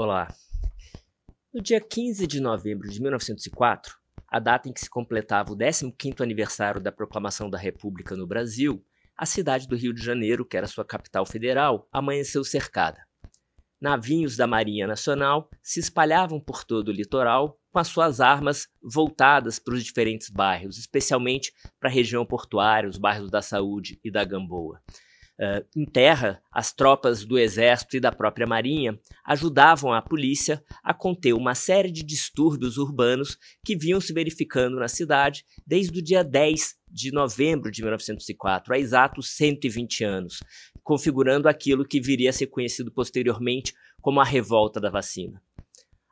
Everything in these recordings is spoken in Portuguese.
Olá. No dia 15 de novembro de 1904, a data em que se completava o 15º aniversário da proclamação da República no Brasil, a cidade do Rio de Janeiro, que era sua capital federal, amanheceu cercada. Navios da Marinha Nacional se espalhavam por todo o litoral com as suas armas voltadas para os diferentes bairros, especialmente para a região portuária, os bairros da Saúde e da Gamboa uh, em terra, as tropas do Exército e da própria Marinha ajudavam a polícia a conter uma série de distúrbios urbanos que vinham se verificando na cidade desde o dia 10 de novembro de 1904, a exatos 120 anos, configurando aquilo que viria a ser conhecido posteriormente como a Revolta da Vacina.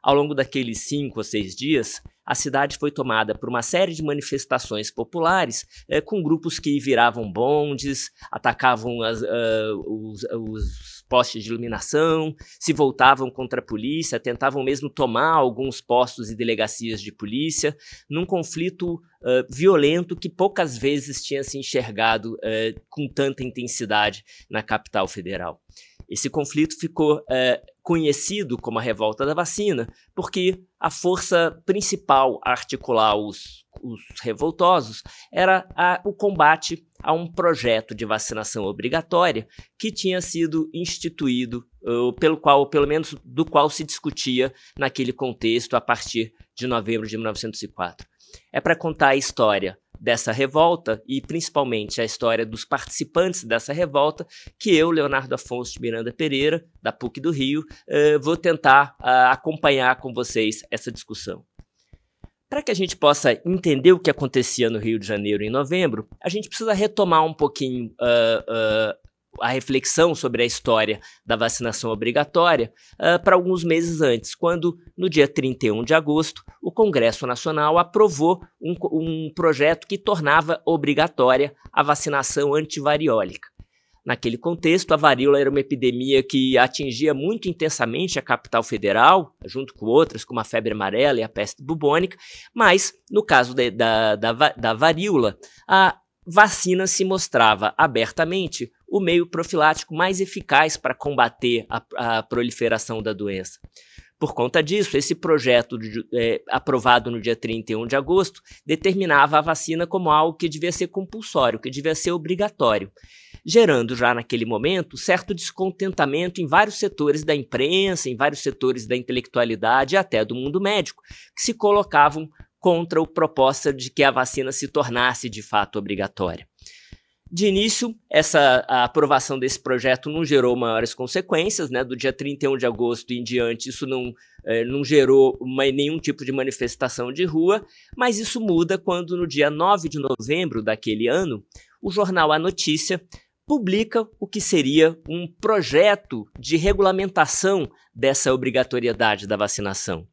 Ao longo daqueles cinco ou seis dias, a cidade foi tomada por uma série de manifestações populares é, com grupos que viravam bondes, atacavam as, uh, os, os postes de iluminação, se voltavam contra a polícia, tentavam mesmo tomar alguns postos e delegacias de polícia, num conflito uh, violento que poucas vezes tinha se enxergado uh, com tanta intensidade na capital federal. Esse conflito ficou uh, conhecido como a revolta da vacina, porque a força principal a articular os, os revoltosos era a, o combate a um projeto de vacinação obrigatória que tinha sido instituído, uh, pelo qual, pelo menos do qual se discutia naquele contexto a partir de novembro de 1904. É para contar a história dessa revolta e principalmente a história dos participantes dessa revolta, que eu, Leonardo Afonso de Miranda Pereira, da PUC do Rio, uh, vou tentar uh, acompanhar com vocês essa discussão. Para que a gente possa entender o que acontecia no Rio de Janeiro em novembro, a gente precisa retomar um pouquinho uh, a reflexão sobre a história da vacinação obrigatória uh, para alguns meses antes, quando, no dia 31 de agosto, o Congresso Nacional aprovou um, um projeto que tornava obrigatória a vacinação antivariólica. Naquele contexto, a varíola era uma epidemia que atingia muito intensamente a capital federal, junto com outras, como a febre amarela e a peste bubônica, mas, no caso de, da, da, da varíola, a vacina se mostrava abertamente o meio profilático mais eficaz para combater a, a, proliferação da doença. Por conta disso, esse projeto de, é, aprovado no dia 31 de agosto determinava a vacina como algo que devia ser compulsório, que devia ser obrigatório, gerando já naquele momento certo descontentamento em vários setores da imprensa, em vários setores da intelectualidade e até do mundo médico, que se colocavam contra a proposta de que a vacina se tornasse de fato obrigatória. De início, essa aprovação desse projeto não gerou maiores consequências, né? Do dia 31 de agosto em diante, isso não, é, não gerou uma, nenhum tipo de manifestação de rua, mas isso muda quando, no dia 9 de novembro daquele ano, o jornal A Notícia publica o que seria um projeto de regulamentação dessa obrigatoriedade da vacinação.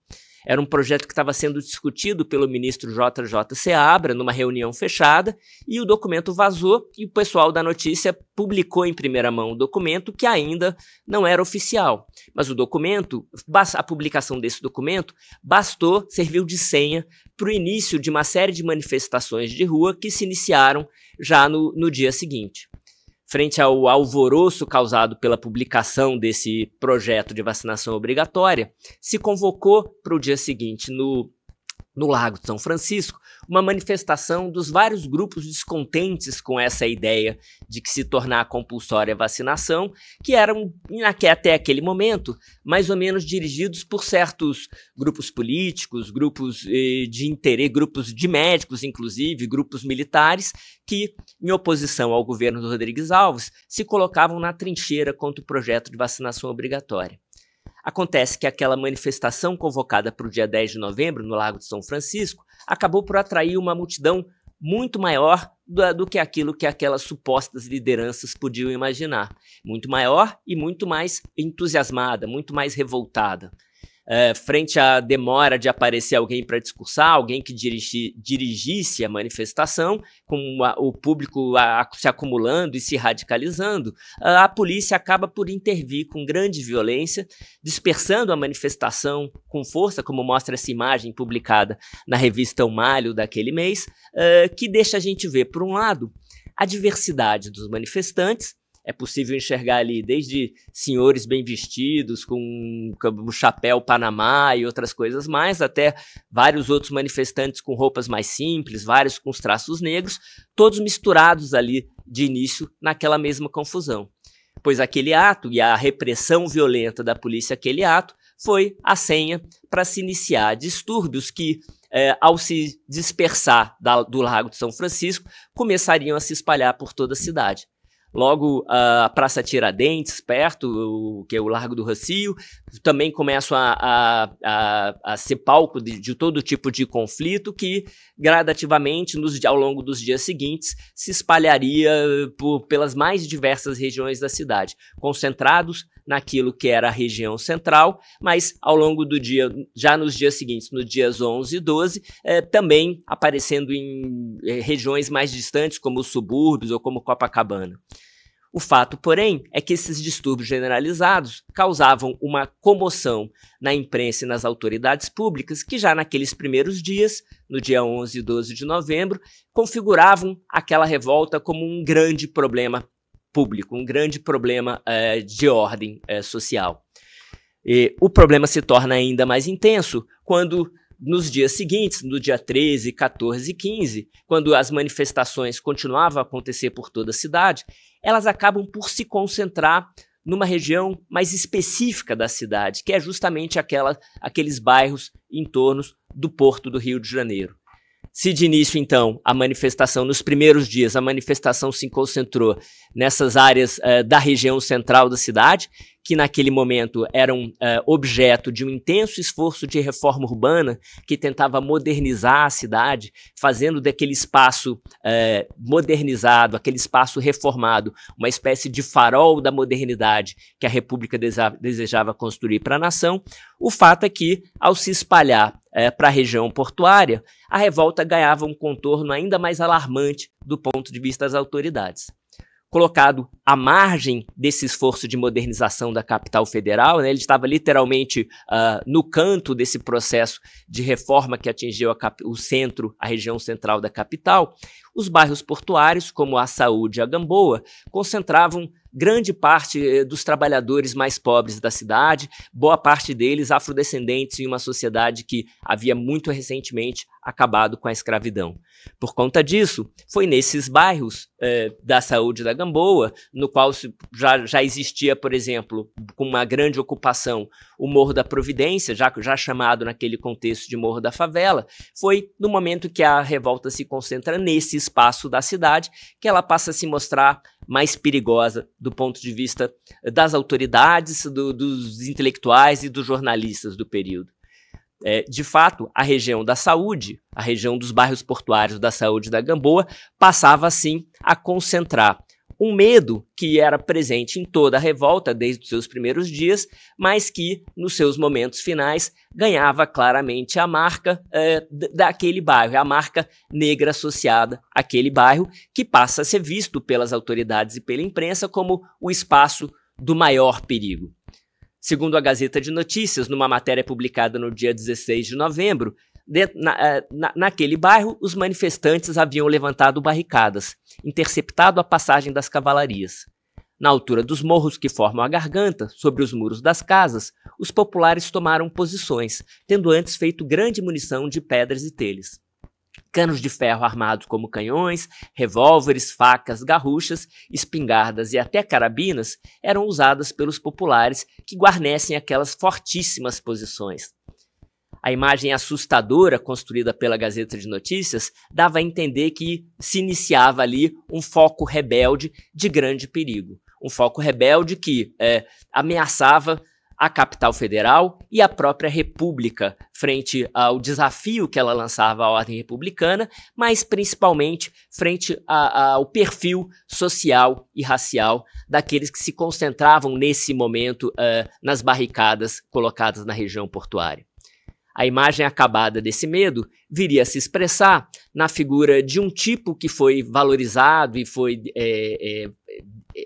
Era um projeto que estava sendo discutido pelo ministro JJ Seabra numa reunião fechada e o documento vazou e o pessoal da notícia publicou em primeira mão o documento que ainda não era oficial. Mas o documento, a publicação desse documento bastou, serviu de senha para o início de uma série de manifestações de rua que se iniciaram já no, no dia seguinte frente ao alvoroço causado pela publicação desse projeto de vacinação obrigatória, se convocou para o dia seguinte, no no Lago de São Francisco, uma manifestação dos vários grupos descontentes com essa ideia de que se tornar compulsória a vacinação, que eram, até aquele momento, mais ou menos dirigidos por certos grupos políticos, grupos eh, de interesse, grupos de médicos, inclusive, grupos militares, que, em oposição ao governo do Rodrigues Alves, se colocavam na trincheira contra o projeto de vacinação obrigatória. Acontece que aquela manifestação convocada para o dia 10 de novembro, no Lago de São Francisco, acabou por atrair uma multidão muito maior do, do, que aquilo que aquelas supostas lideranças podiam imaginar. Muito maior e muito mais entusiasmada, muito mais revoltada. É, frente à demora de aparecer alguém para discursar, alguém que dirigi, dirigisse a manifestação, com o público a, a, se acumulando e se radicalizando, a polícia acaba por intervir com grande violência, dispersando a manifestação com força, como mostra essa imagem publicada na revista O Malho daquele mês, é, que deixa a gente ver, por um lado, a diversidade dos manifestantes é possível enxergar ali desde senhores bem vestidos, com um chapéu Panamá e outras coisas mais, até vários outros manifestantes com roupas mais simples, vários com os traços negros, todos misturados ali de início naquela mesma confusão. Pois aquele ato e a repressão violenta da polícia aquele ato foi a senha para se iniciar distúrbios que, é, ao se dispersar da, do Lago de São Francisco, começariam a se espalhar por toda a cidade logo a Praça Tiradentes, perto, o, que é o Largo do Rocio, também começa a, a, a, a ser palco de, de, todo tipo de conflito que gradativamente, nos, ao longo dos dias seguintes, se espalharia por, pelas mais diversas regiões da cidade, concentrados naquilo que era a região central, mas ao longo do dia, já nos dias seguintes, nos dias 11 e 12, é, também aparecendo em é, regiões mais distantes, como os subúrbios ou como Copacabana. O fato, porém, é que esses distúrbios generalizados causavam uma comoção na imprensa e nas autoridades públicas que já naqueles primeiros dias, no dia 11 e 12 de novembro, configuravam aquela revolta como um grande problema público, um grande problema é, de ordem é, social. E o problema se torna ainda mais intenso quando nos dias seguintes, no dia 13, 14 e 15, quando as manifestações continuavam a acontecer por toda a cidade, elas acabam por se concentrar numa região mais específica da cidade, que é justamente aquela, aqueles bairros em torno do porto do Rio de Janeiro. Se de início, então, a manifestação, nos primeiros dias, a manifestação se concentrou nessas áreas eh, da região central da cidade, que naquele momento eram uh, eh, objeto de um intenso esforço de reforma urbana que tentava modernizar a cidade, fazendo daquele espaço uh, modernizado, aquele espaço reformado, uma espécie de farol da modernidade que a República desejava construir para a nação. O fato é que, ao se espalhar é, para a região portuária, a revolta ganhava um contorno ainda mais alarmante do ponto de vista das autoridades colocado à margem desse esforço de modernização da capital federal. Né? Ele estava literalmente uh, no canto desse processo de reforma que atingiu o centro, a região central da capital. Os bairros portuários, como a Saúde e a Gamboa, concentravam grande parte eh, dos trabalhadores mais pobres da cidade, boa parte deles afrodescendentes em uma sociedade que havia muito recentemente acabado com a escravidão. Por conta disso, foi nesses bairros eh, da saúde da Gamboa, no qual já, já existia, por exemplo, com uma grande ocupação, o Morro da Providência, já, já chamado naquele contexto de Morro da Favela, foi no momento que a revolta se concentra nesse espaço da cidade que ela passa a se mostrar mais perigosa do ponto de vista eh, das autoridades, do, dos intelectuais e dos jornalistas do período. É, de fato, a região da saúde, a região dos bairros portuários da saúde da Gamboa, passava assim a concentrar um medo que era presente em toda a revolta desde os seus primeiros dias, mas que, nos seus momentos finais, ganhava claramente a marca é, daquele bairro, a marca negra associada àquele bairro, que passa a ser visto pelas autoridades e pela imprensa como o espaço do maior perigo. Segundo a Gazeta de Notícias, numa matéria publicada no dia 16 de novembro, Dentro, na, é, na, naquele bairro, os manifestantes haviam levantado barricadas, interceptado a passagem das cavalarias. Na altura dos morros que formam a garganta, sobre os muros das casas, os populares tomaram posições, tendo antes feito grande munição de pedras e telhas. Canos de ferro armados como canhões, revólveres, facas, garruchas, espingardas e até carabinas eram usadas pelos populares que guarnecem aquelas fortíssimas posições a imagem assustadora construída pela Gazeta de Notícias dava a entender que se iniciava ali um foco rebelde de grande perigo. Um foco rebelde que é, ameaçava a capital federal e a própria República, frente ao desafio que ela lançava à ordem republicana, mas principalmente frente a, a, ao perfil social e racial daqueles que se concentravam nesse momento uh, nas barricadas colocadas na região portuária. A imagem acabada desse medo viria a se expressar na figura de um tipo que foi valorizado e foi é, é, é,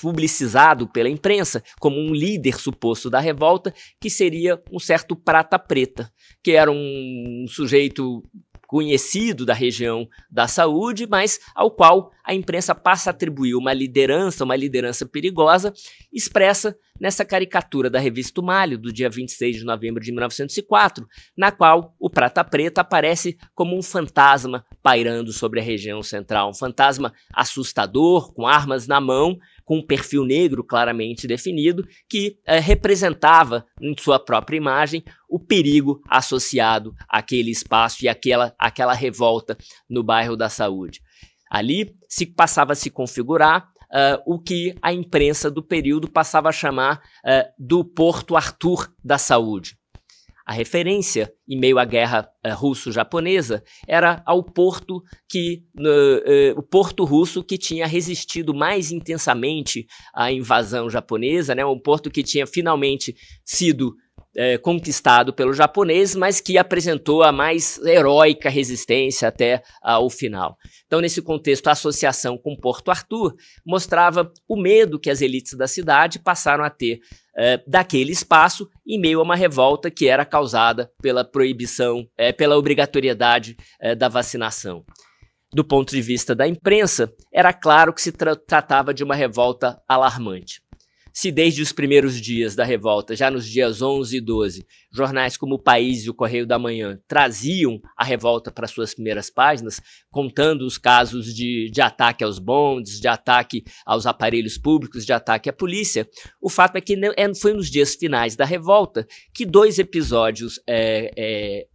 publicizado pela imprensa como um líder suposto da revolta, que seria um certo Prata Preta, que era um sujeito conhecido da região da saúde, mas ao qual a imprensa passa a atribuir uma liderança, uma liderança perigosa, expressa nessa caricatura da revista Malho, do dia 26 de novembro de 1904, na qual o Prata Preta aparece como um fantasma pairando sobre a região central, um fantasma assustador, com armas na mão, com um perfil negro claramente definido, que é, representava em sua própria imagem o perigo associado àquele espaço e àquela, àquela revolta no bairro da Saúde. Ali se passava a se configurar Uh, o que a imprensa do período passava a chamar uh, do Porto Arthur da Saúde. A referência, em meio à guerra uh, russo-japonesa, era ao porto que uh, o porto russo que tinha resistido mais intensamente à invasão japonesa, né? Um porto que tinha finalmente sido eh, conquistado pelo japonês, mas que apresentou a mais heróica resistência até ao final. Então, nesse contexto, a associação com Porto Arthur mostrava o medo que as elites da cidade passaram a ter eh, daquele espaço em meio a uma revolta que era causada pela proibição, é, pela obrigatoriedade é, da vacinação. Do ponto de vista da imprensa, era claro que se tra tratava de uma revolta alarmante. Se desde os primeiros dias da revolta, já nos dias 11 e 12, jornais como O País e O Correio da Manhã traziam a revolta para suas primeiras páginas, contando os casos de, de ataque aos bondes, de ataque aos aparelhos públicos, de ataque à polícia, o fato é que é, foi nos dias finais da revolta que dois episódios é, é,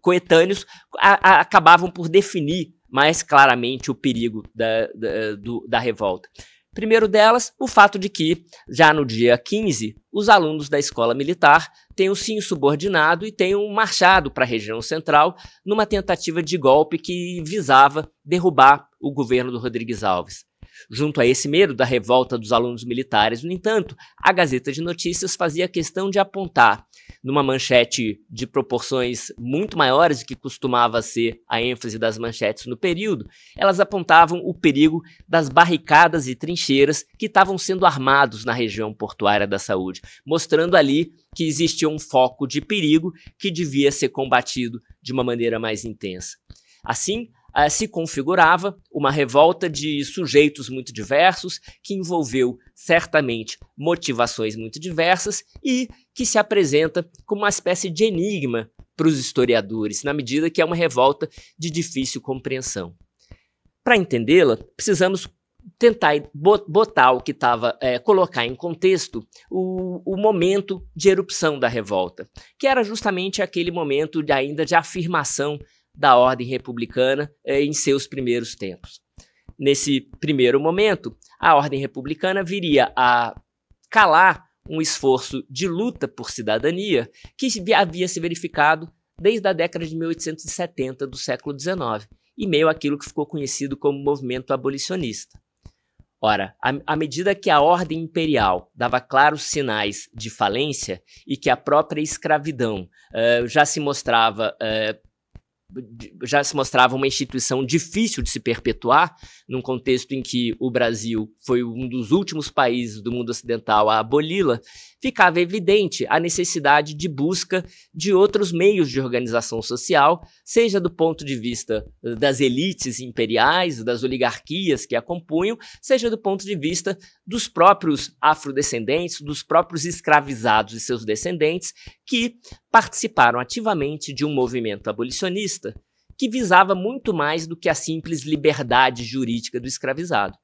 coetâneos a, a, acabavam por definir mais claramente o perigo da, da, do, da revolta. Primeiro delas, o fato de que, já no dia 15, os alunos da escola militar tenham se insubordinado e tenham marchado para a região central numa tentativa de golpe que visava derrubar o governo do Rodrigues Alves. Junto a esse medo da revolta dos alunos militares, no entanto, a Gazeta de Notícias fazia questão de apontar, numa manchete de proporções muito maiores do que costumava ser a ênfase das manchetes no período, elas apontavam o perigo das barricadas e trincheiras que estavam sendo armados na região portuária da saúde, mostrando ali que existia um foco de perigo que devia ser combatido de uma maneira mais intensa. Assim, uh, se configurava uma revolta de sujeitos muito diversos, que envolveu certamente motivações muito diversas e que se apresenta como uma espécie de enigma para os historiadores, na medida que é uma revolta de difícil compreensão. Para entendê-la, precisamos tentar botar o que estava, é, eh, colocar em contexto o, o, momento de erupção da revolta, que era justamente aquele momento de, ainda de afirmação da ordem republicana eh, em seus primeiros tempos. Nesse primeiro momento, a ordem republicana viria a calar um esforço de luta por cidadania que havia se verificado desde a década de 1870 do século XIX, e meio aquilo que ficou conhecido como movimento abolicionista. Ora, à medida que a ordem imperial dava claros sinais de falência e que a própria escravidão uh, já se mostrava uh, já se mostrava uma instituição difícil de se perpetuar, num contexto em que o Brasil foi um dos últimos países do mundo ocidental a aboli-la, ficava evidente a necessidade de busca de outros meios de organização social, seja do ponto de vista das elites imperiais, das oligarquias que a compunham, seja do ponto de vista dos próprios afrodescendentes, dos próprios escravizados e seus descendentes, que participaram ativamente de um movimento abolicionista que visava muito mais do que a simples liberdade jurídica do escravizado.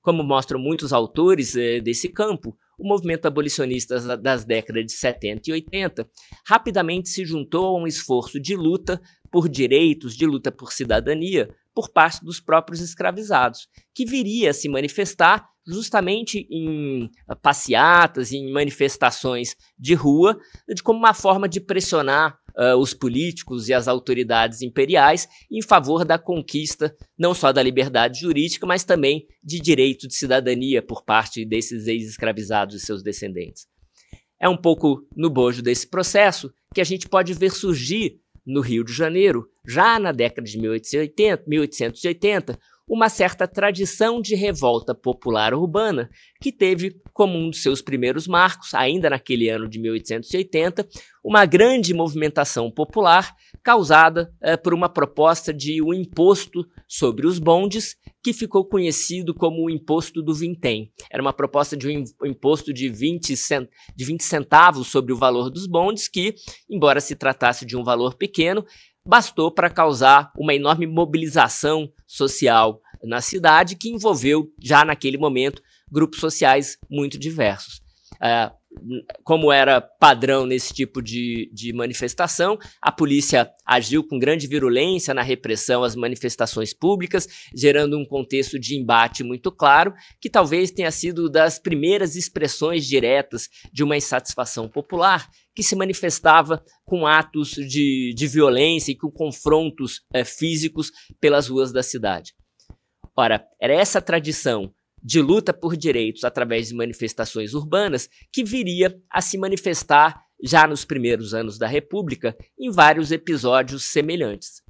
Como mostram muitos autores eh, desse campo, o movimento abolicionista das décadas de 70 e 80 rapidamente se juntou a um esforço de luta por direitos, de luta por cidadania, por parte dos próprios escravizados, que viria a se manifestar justamente em eh, passeatas, em manifestações de rua, de como uma forma de pressionar uh, os políticos e as autoridades imperiais em favor da conquista não só da liberdade jurídica, mas também de direito de cidadania por parte desses ex-escravizados e seus descendentes. É um pouco no bojo desse processo que a gente pode ver surgir no Rio de Janeiro, já na década de 1880, 1880 uma certa tradição de revolta popular urbana, que teve como um dos seus primeiros marcos, ainda naquele ano de 1880, uma grande movimentação popular causada eh, por uma proposta de um imposto sobre os bondes, que ficou conhecido como o imposto do vintém. Era uma proposta de um imposto de 20, cent... de 20 centavos sobre o valor dos bondes, que, embora se tratasse de um valor pequeno, bastou para causar uma enorme mobilização social na cidade que envolveu, já naquele momento, grupos sociais muito diversos. Uh, como era padrão nesse tipo de, de manifestação, a polícia agiu com grande virulência na repressão às manifestações públicas, gerando um contexto de embate muito claro, que talvez tenha sido das primeiras expressões diretas de uma insatisfação popular que se manifestava com atos de, de violência e com confrontos é, físicos pelas ruas da cidade. Ora, era essa tradição de luta por direitos através de manifestações urbanas que viria a se manifestar já nos primeiros anos da República em vários episódios semelhantes.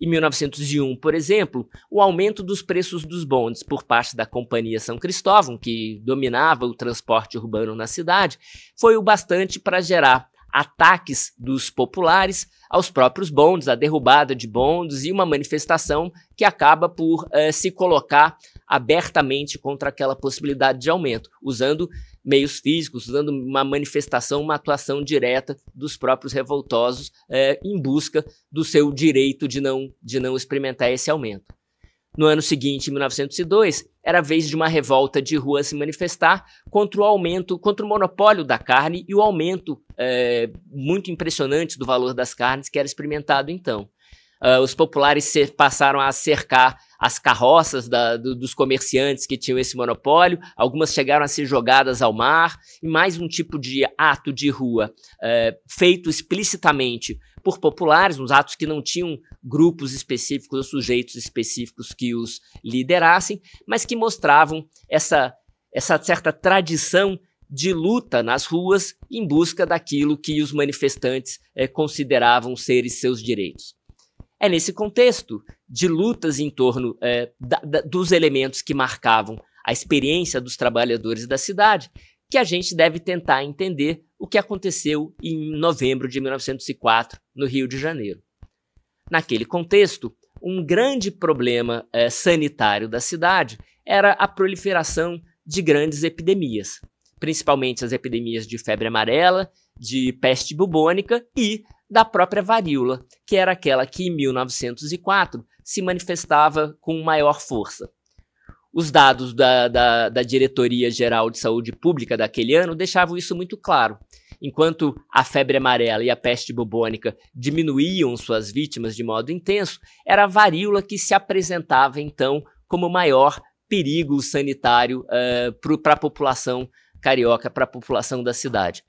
Em 1901, por exemplo, o aumento dos preços dos bondes por parte da Companhia São Cristóvão, que dominava o transporte urbano na cidade, foi o bastante para gerar ataques dos populares aos próprios bondes, a derrubada de bondes e uma manifestação que acaba por eh, se colocar abertamente contra aquela possibilidade de aumento, usando meios físicos, usando uma manifestação, uma atuação direta dos próprios revoltosos é, em busca do seu direito de não, de não experimentar esse aumento. No ano seguinte, em 1902, era vez de uma revolta de rua se manifestar contra o aumento, contra o monopólio da carne e o aumento é, muito impressionante do valor das carnes que era experimentado então uh, os populares passaram a cercar as carroças da, do, dos comerciantes que tinham esse monopólio, algumas chegaram a ser jogadas ao mar, e mais um tipo de ato de rua uh, feito explicitamente por populares, uns atos que não tinham grupos específicos ou sujeitos específicos que os liderassem, mas que mostravam essa, essa certa tradição de luta nas ruas em busca daquilo que os manifestantes eh, consideravam ser seus direitos. É nesse contexto de lutas em torno é, da, da, dos elementos que marcavam a experiência dos trabalhadores da cidade que a gente deve tentar entender o que aconteceu em novembro de 1904 no Rio de Janeiro. Naquele contexto, um grande problema é, sanitário da cidade era a proliferação de grandes epidemias, principalmente as epidemias de febre amarela, de peste bubônica e da própria varíola, que era aquela que em 1904 se manifestava com maior força. Os dados da, da, da Diretoria Geral de Saúde Pública daquele ano deixavam isso muito claro. Enquanto a febre amarela e a peste bubônica diminuíam suas vítimas de modo intenso, era a varíola que se apresentava então como maior perigo sanitário uh, eh, para a população carioca, para a população da cidade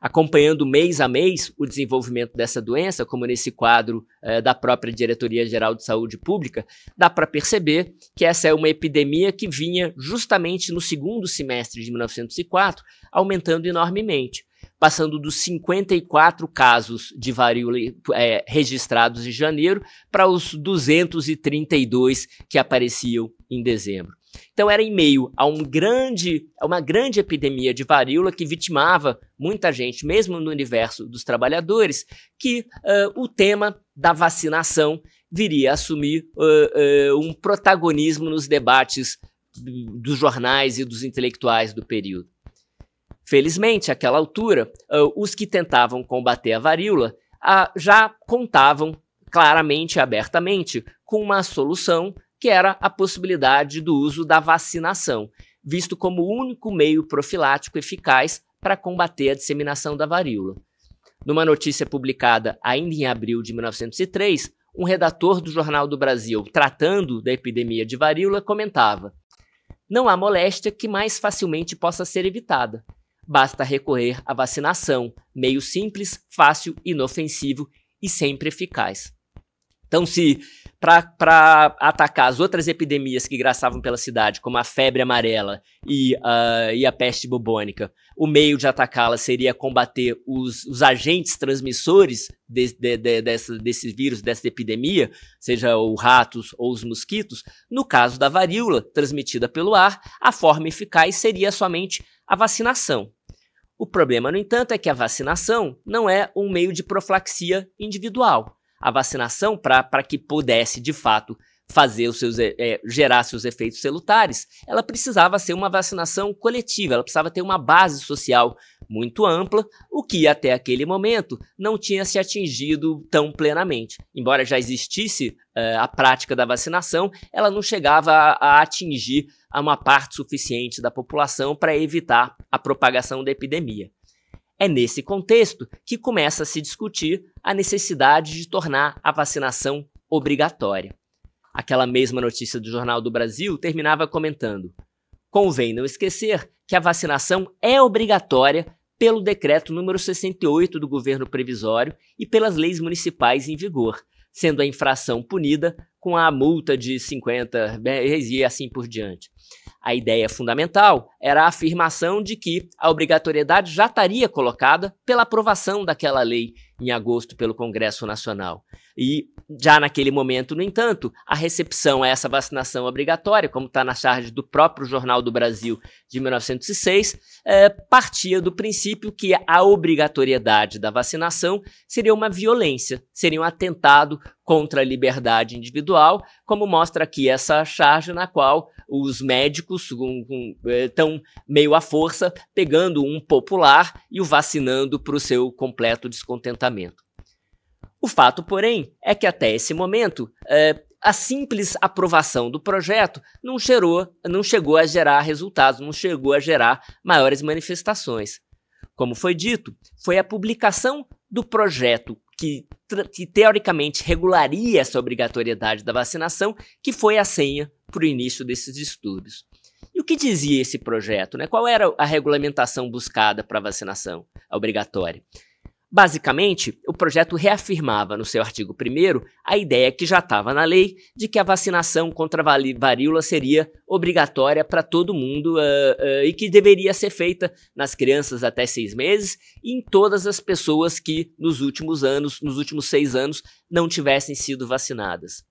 acompanhando mês a mês o desenvolvimento dessa doença, como nesse quadro eh, da própria Diretoria Geral de Saúde Pública, dá para perceber que essa é uma epidemia que vinha justamente no segundo semestre de 1904 aumentando enormemente, passando dos 54 casos de varíola eh, registrados em janeiro para os 232 que apareciam em dezembro. Então era em meio a um grande, a uma grande epidemia de varíola que vitimava muita gente, mesmo no universo dos trabalhadores, que uh, o tema da vacinação viria a assumir uh, uh, um protagonismo nos debates dos jornais e dos intelectuais do período. Felizmente, àquela altura, os que tentavam combater a varíola já contavam claramente e abertamente com uma solução que era a possibilidade do uso da vacinação, visto como o único meio profilático eficaz para combater a disseminação da varíola. Numa notícia publicada ainda em abril de 1903, um redator do Jornal do Brasil tratando da epidemia de varíola comentava: Não há moléstia que mais facilmente possa ser evitada. Basta recorrer à vacinação, meio simples, fácil, inofensivo e sempre eficaz. Então, se para atacar as outras epidemias que graçavam pela cidade, como a febre amarela e, uh, e a peste bubônica, o meio de atacá-las seria combater os, os agentes transmissores de, de, de, dessa, desse vírus, dessa epidemia, seja o ratos ou os mosquitos. No caso da varíola, transmitida pelo ar, a forma eficaz seria somente a vacinação. O problema, no entanto, é que a vacinação não é um meio de profilaxia individual a vacinação para que pudesse, de fato, fazer os seus, é, gerar seus efeitos celulares, ela precisava ser uma vacinação coletiva, ela precisava ter uma base social muito ampla, o que até aquele momento não tinha se atingido tão plenamente. Embora já existisse eh, a prática da vacinação, ela não chegava a, a atingir a uma parte suficiente da população para evitar a propagação da epidemia. É nesse contexto que começa a se discutir a necessidade de tornar a vacinação obrigatória. Aquela mesma notícia do Jornal do Brasil terminava comentando: Convém não esquecer que a vacinação é obrigatória pelo decreto número 68 do governo previsório e pelas leis municipais em vigor, sendo a infração punida com a multa de 50 e assim por diante. A ideia fundamental era a afirmação de que a obrigatoriedade já estaria colocada pela aprovação daquela lei em agosto pelo Congresso Nacional. E já naquele momento, no entanto, a recepção a essa vacinação obrigatória, como está na charge do próprio Jornal do Brasil de 1906, é, partia do princípio que a obrigatoriedade da vacinação seria uma violência, seria um atentado contra a liberdade individual, como mostra aqui essa charge na qual os médicos estão é, meio à força pegando um popular e o vacinando para o seu completo descontentamento. O fato, porém, é que até esse momento, é, a simples aprovação do projeto não, gerou, não chegou a gerar resultados, não chegou a gerar maiores manifestações. Como foi dito, foi a publicação do projeto que, que teoricamente regularia essa obrigatoriedade da vacinação que foi a senha para o início desses estudos. E o que dizia esse projeto? Né? Qual era a regulamentação buscada para a vacinação obrigatória? Basicamente, o projeto reafirmava no seu artigo 1 a ideia que já estava na lei de que a vacinação contra a varíola seria obrigatória para todo mundo uh, uh, e que deveria ser feita nas crianças até seis meses e em todas as pessoas que nos últimos anos, nos últimos seis anos, não tivessem sido vacinadas.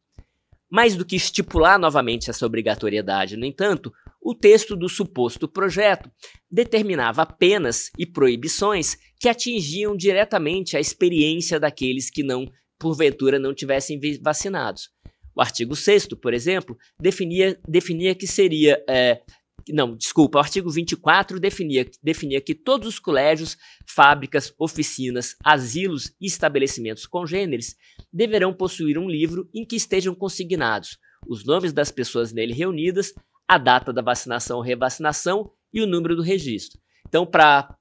Mais do que estipular novamente essa obrigatoriedade, no entanto, o texto do suposto projeto determinava penas e proibições que atingiam diretamente a experiência daqueles que não, porventura, não tivessem vacinados. O artigo 6, por exemplo, definia, definia que seria. É, não, desculpa, o artigo 24 definia, definia que todos os colégios, fábricas, oficinas, asilos e estabelecimentos congêneres deverão possuir um livro em que estejam consignados os nomes das pessoas nele reunidas, a data da vacinação, ou revacinação e o número do registro. Então, para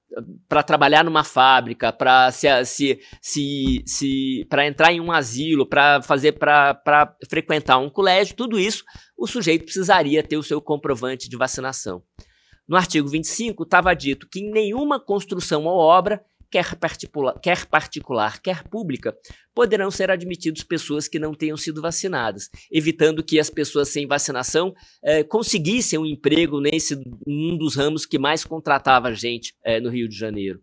trabalhar numa fábrica, para se, se, se, se para entrar em um asilo, para fazer para frequentar um colégio, tudo isso o sujeito precisaria ter o seu comprovante de vacinação. No artigo 25 estava dito que em nenhuma construção ou obra quer particular, quer particular, quer pública, poderão ser admitidos pessoas que não tenham sido vacinadas, evitando que as pessoas sem vacinação eh, conseguissem um emprego nesse um dos ramos que mais contratava gente eh, no Rio de Janeiro.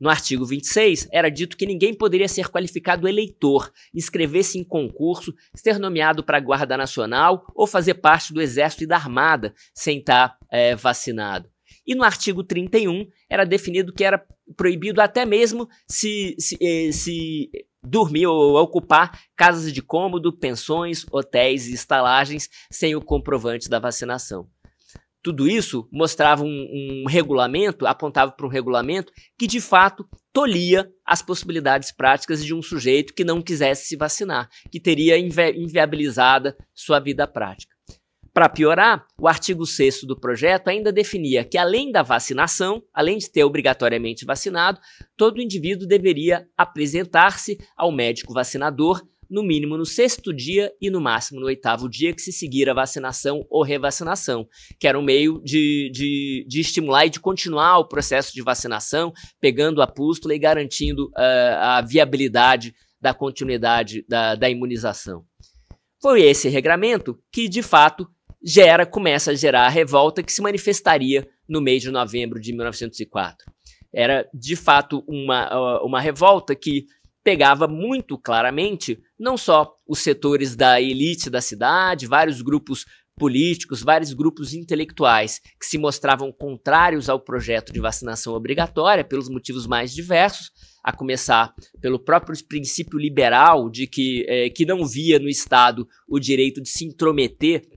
No artigo 26, era dito que ninguém poderia ser qualificado eleitor, inscrever-se em concurso, ser nomeado para a Guarda Nacional ou fazer parte do Exército e da Armada sem tá, estar eh, vacinado. E no artigo 31, era definido que era proibido até mesmo se, se, eh, se dormir ou ocupar casas de cômodo, pensões, hotéis e estalagens sem o comprovante da vacinação. Tudo isso mostrava um, um regulamento, apontava para um regulamento que de fato tolhia as possibilidades práticas de um sujeito que não quisesse se vacinar, que teria inviabilizada sua vida prática. Para piorar, o artigo 6 do projeto ainda definia que, além da vacinação, além de ter obrigatoriamente vacinado, todo indivíduo deveria apresentar-se ao médico vacinador no mínimo no sexto dia e no máximo no oitavo dia que se seguir a vacinação ou revacinação, que era um meio de, de, de estimular e de continuar o processo de vacinação, pegando a pústula e garantindo uh, a viabilidade da continuidade da, da imunização. Foi esse regramento que, de fato, gera, começa a gerar a revolta que se manifestaria no mês de novembro de 1904. Era, de fato, uma, uma revolta que pegava muito claramente não só os setores da elite da cidade, vários grupos políticos, vários grupos intelectuais que se mostravam contrários ao projeto de vacinação obrigatória pelos motivos mais diversos, a começar pelo próprio princípio liberal de que, eh, que não via no Estado o direito de se intrometer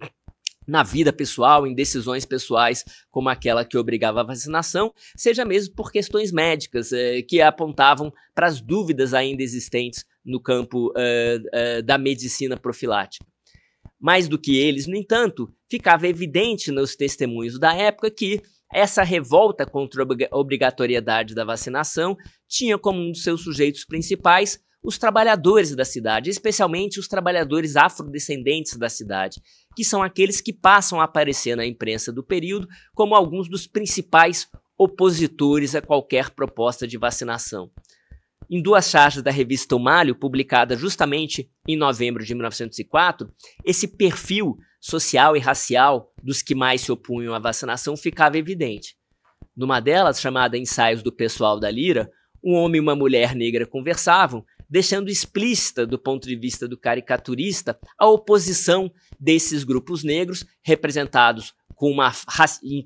na vida pessoal, em decisões pessoais, como aquela que obrigava a vacinação, seja mesmo por questões médicas eh, que apontavam para as dúvidas ainda existentes no campo eh, eh, da medicina profilática. Mais do que eles, no entanto, ficava evidente nos testemunhos da época que essa revolta contra a obrigatoriedade da vacinação tinha como um dos seus sujeitos principais os trabalhadores da cidade, especialmente os trabalhadores afrodescendentes da cidade, que são aqueles que passam a aparecer na imprensa do período como alguns dos principais opositores a qualquer proposta de vacinação. Em duas charges da revista O Malho, publicada justamente em novembro de 1904, esse perfil social e racial dos que mais se opunham à vacinação ficava evidente. Numa delas, chamada Ensaios do Pessoal da Lira, um homem e uma mulher negra conversavam deixando explícita, do ponto de vista do caricaturista, a oposição desses grupos negros representados com uma,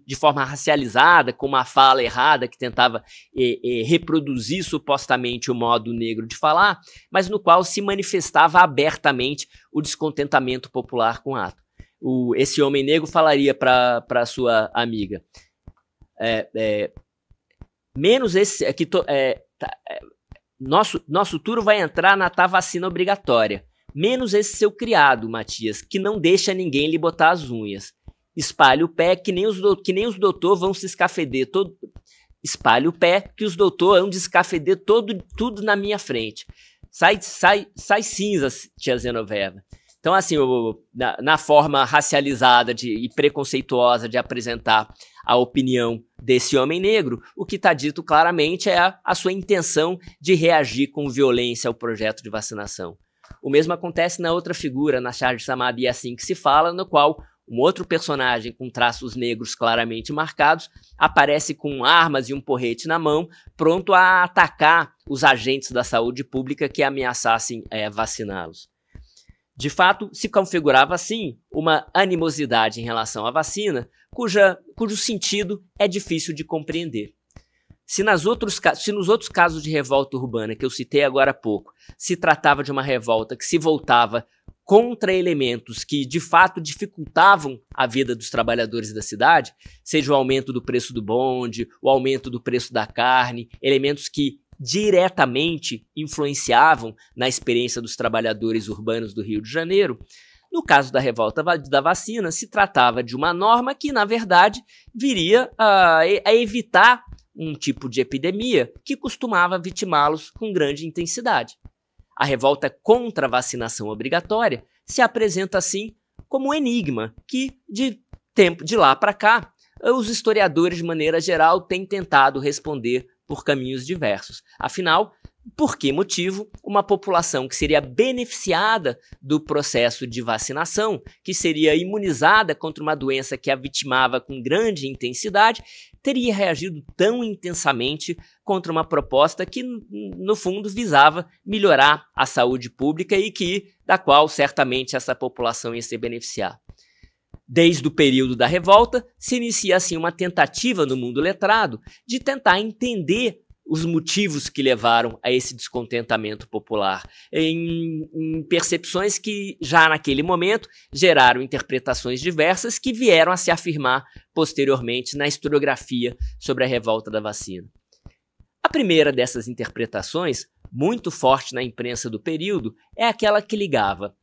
de forma racializada, com uma fala errada que tentava eh, eh, reproduzir supostamente o modo negro de falar, mas no qual se manifestava abertamente o descontentamento popular com o ato. O, esse homem negro falaria para sua amiga: é, é, menos esse, é que to, é, tá, é, nosso, nosso turno vai entrar na tá vacina obrigatória. Menos esse seu criado, Matias, que não deixa ninguém lhe botar as unhas. Espalha o pé, que nem os, do, que nem os doutor vão se escafeder todo. Espalha o pé, que os doutor vão descafeder todo, tudo na minha frente. Sai, sai, sai cinza, tia Zenoveva. Então, assim, na, na forma racializada de, e preconceituosa de apresentar a opinião desse homem negro, o que está dito claramente é a, a sua intenção de reagir com violência ao projeto de vacinação. O mesmo acontece na outra figura, na charge chamada E é Assim Que Se Fala, no qual um outro personagem com traços negros claramente marcados aparece com armas e um porrete na mão, pronto a atacar os agentes da saúde pública que ameaçassem é, vaciná-los. De fato, se configurava assim uma animosidade em relação à vacina, cuja, cujo sentido é difícil de compreender. Se, nas outros, se nos outros casos de revolta urbana que eu citei agora há pouco, se tratava de uma revolta que se voltava contra elementos que de fato dificultavam a vida dos trabalhadores da cidade, seja o aumento do preço do bonde, o aumento do preço da carne, elementos que diretamente influenciavam na experiência dos trabalhadores urbanos do Rio de Janeiro. No caso da revolta da vacina, se tratava de uma norma que, na verdade, viria a, a evitar um tipo de epidemia que costumava vitimá-los com grande intensidade. A revolta contra a vacinação obrigatória se apresenta assim como um enigma que, de tempo de lá para cá, os historiadores de maneira geral têm tentado responder por caminhos diversos. Afinal, por que motivo uma população que seria beneficiada do processo de vacinação, que seria imunizada contra uma doença que a vitimava com grande intensidade, teria reagido tão intensamente contra uma proposta que, no fundo, visava melhorar a saúde pública e que da qual certamente essa população ia se beneficiar? Desde o período da revolta, se inicia assim uma tentativa no mundo letrado de tentar entender os motivos que levaram a esse descontentamento popular, em, em, percepções que já naquele momento geraram interpretações diversas que vieram a se afirmar posteriormente na historiografia sobre a revolta da vacina. A primeira dessas interpretações, muito forte na imprensa do período, é aquela que ligava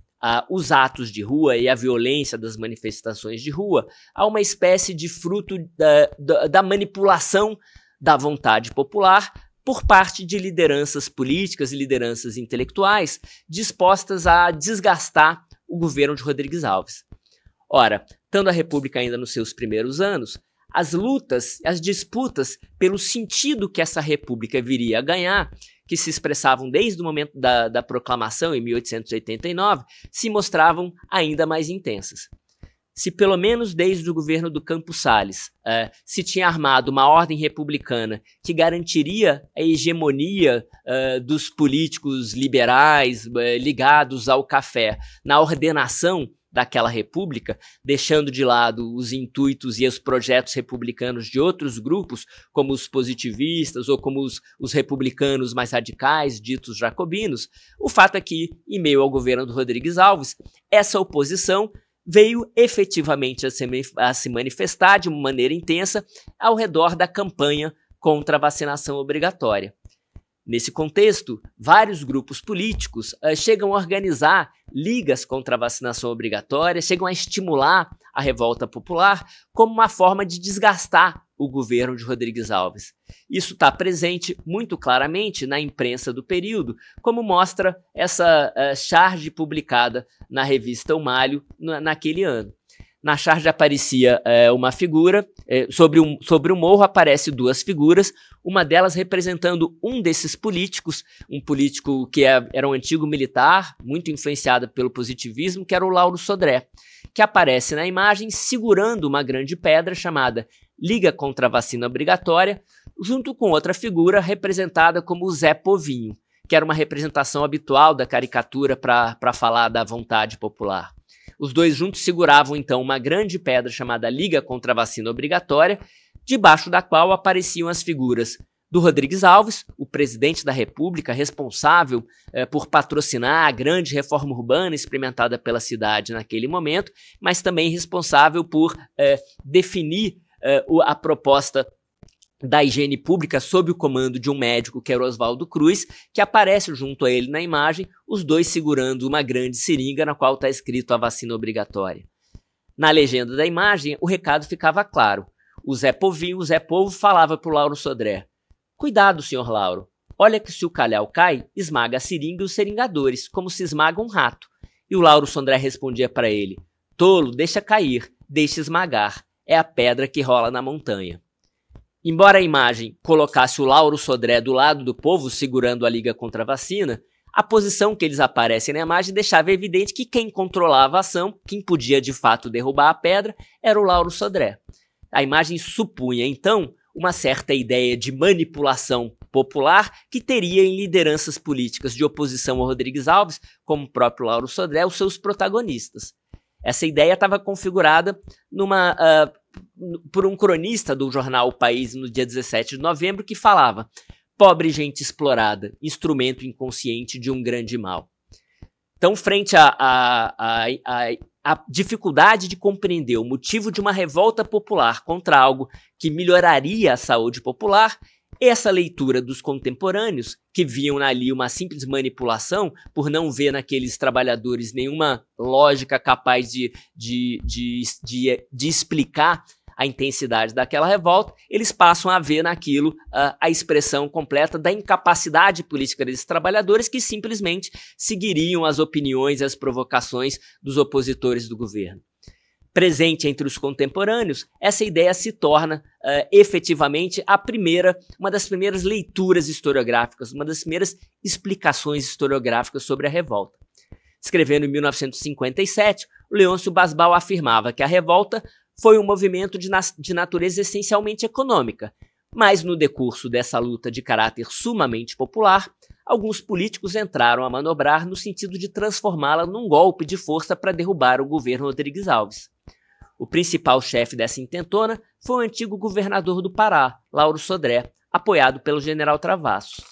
os atos de rua e a violência das manifestações de rua a uma espécie de fruto da, da, da manipulação da vontade popular por parte de lideranças políticas e lideranças intelectuais dispostas a desgastar o governo de Rodrigues Alves. Ora, estando a República ainda nos seus primeiros anos, as lutas, as disputas pelo sentido que essa República viria a ganhar que se expressavam desde o momento da, da proclamação, em 1889, se mostravam ainda mais intensas se pelo menos desde o governo do Campos Salles uh, se tinha armado uma ordem republicana que garantiria a hegemonia uh, dos políticos liberais uh, ligados ao café na ordenação daquela república, deixando de lado os intuitos e os projetos republicanos de outros grupos, como os positivistas ou como os, os republicanos mais radicais, ditos jacobinos, o fato é que, em meio ao governo do Rodrigues Alves, essa oposição veio efetivamente a se, a se manifestar de uma maneira intensa ao redor da campanha contra a vacinação obrigatória. Nesse contexto, vários grupos políticos uh, chegam a organizar ligas contra a vacinação obrigatória, chegam a estimular a revolta popular como uma forma de desgastar o governo de Rodrigues Alves. Isso está presente muito claramente na imprensa do período, como mostra essa uh, charge publicada na revista O Malho naquele ano na charge aparecia é, uma figura, é, sobre, um, sobre o morro aparece duas figuras, uma delas representando um desses políticos, um político que é, era um antigo militar, muito influenciado pelo positivismo, que era o Lauro Sodré, que aparece na imagem segurando uma grande pedra chamada Liga contra a Vacina Obrigatória, junto com outra figura representada como Zé Povinho, que era uma representação habitual da caricatura para falar da vontade popular. Os dois juntos seguravam então uma grande pedra chamada Liga contra a Vacina Obrigatória, debaixo da qual apareciam as figuras do Rodrigues Alves, o presidente da República, responsável eh, por patrocinar a grande reforma urbana experimentada pela cidade naquele momento, mas também responsável por eh, definir eh, a proposta da higiene pública sob o comando de um médico que era Oswaldo Cruz, que aparece junto a ele na imagem, os dois segurando uma grande seringa na qual está escrito a vacina obrigatória. Na legenda da imagem, o recado ficava claro. O Zé Povinho, o Zé Povo, falava para o Lauro Sodré: Cuidado, senhor Lauro. Olha que se o calhau cai, esmaga a seringa e os seringadores, como se esmaga um rato. E o Lauro Sodré respondia para ele: Tolo, deixa cair, deixa esmagar. É a pedra que rola na montanha. Embora a imagem colocasse o Lauro Sodré do lado do povo segurando a liga contra a vacina, a posição que eles aparecem na imagem deixava evidente que quem controlava a ação, quem podia de fato derrubar a pedra, era o Lauro Sodré. A imagem supunha, então, uma certa ideia de manipulação popular que teria em lideranças políticas de oposição ao Rodrigues Alves, como o próprio Lauro Sodré, os seus protagonistas. Essa ideia estava configurada numa uh, por um cronista do jornal O País no dia 17 de novembro que falava: pobre gente explorada, instrumento inconsciente de um grande mal. Então, frente à a, a, a, a, dificuldade de compreender o motivo de uma revolta popular contra algo que melhoraria a saúde popular, essa leitura dos contemporâneos, que viam ali uma simples manipulação, por não ver naqueles trabalhadores nenhuma lógica capaz de, de, de, de, de explicar a intensidade daquela revolta, eles passam a ver naquilo uh, a expressão completa da incapacidade política desses trabalhadores que simplesmente seguiriam as opiniões e as provocações dos opositores do governo presente entre os contemporâneos, essa ideia se torna uh, efetivamente a primeira, uma das primeiras leituras historiográficas, uma das primeiras explicações historiográficas sobre a revolta. Escrevendo em 1957, Leôncio Basbal afirmava que a revolta foi um movimento de, na de natureza essencialmente econômica, mas no decurso dessa luta de caráter sumamente popular, alguns políticos entraram a manobrar no sentido de transformá-la num golpe de força para derrubar o governo Rodrigues Alves. O principal chefe dessa intentona foi o antigo governador do Pará, Lauro Sodré, apoiado pelo general Travasso.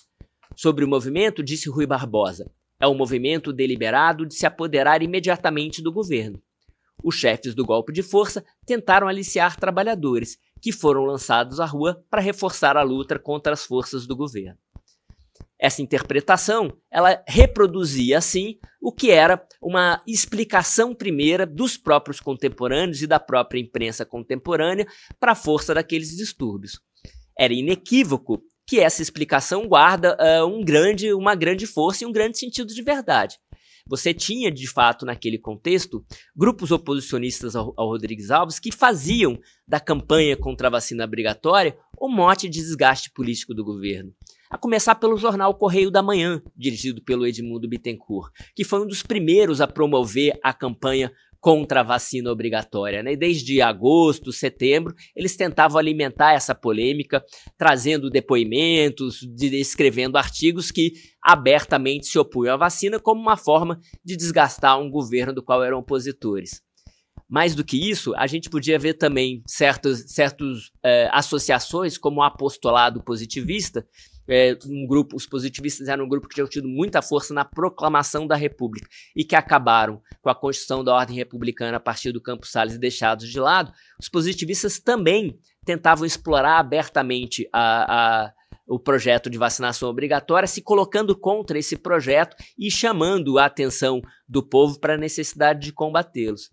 Sobre o movimento, disse Rui Barbosa, é um movimento deliberado de se apoderar imediatamente do governo. Os chefes do golpe de força tentaram aliciar trabalhadores, que foram lançados à rua para reforçar a luta contra as forças do governo. Essa interpretação, ela reproduzia assim o que era uma explicação primeira dos próprios contemporâneos e da própria imprensa contemporânea para a força daqueles distúrbios. Era inequívoco que essa explicação guarda uh, um grande, uma grande força e um grande sentido de verdade. Você tinha, de fato, naquele contexto, grupos oposicionistas ao, ao, Rodrigues Alves que faziam da campanha contra a vacina obrigatória o mote de desgaste político do governo a começar pelo jornal Correio da Manhã, dirigido pelo Edmundo Bittencourt, que foi um dos primeiros a promover a campanha contra a vacina obrigatória. Né? E desde agosto, setembro, eles tentavam alimentar essa polêmica, trazendo depoimentos, escrevendo artigos que abertamente se opunham à vacina como uma forma de desgastar um governo do qual eram opositores. Mais do que isso, a gente podia ver também certas certos eh, associações como o apostolado positivista, é, um grupo, os positivistas eram um grupo que tinham tido muita força na proclamação da República e que acabaram com a construção da ordem republicana a partir do Campos Salles deixados de lado, os positivistas também tentavam explorar abertamente a, a, o projeto de vacinação obrigatória, se colocando contra esse projeto e chamando a atenção do povo para a necessidade de combatê-los.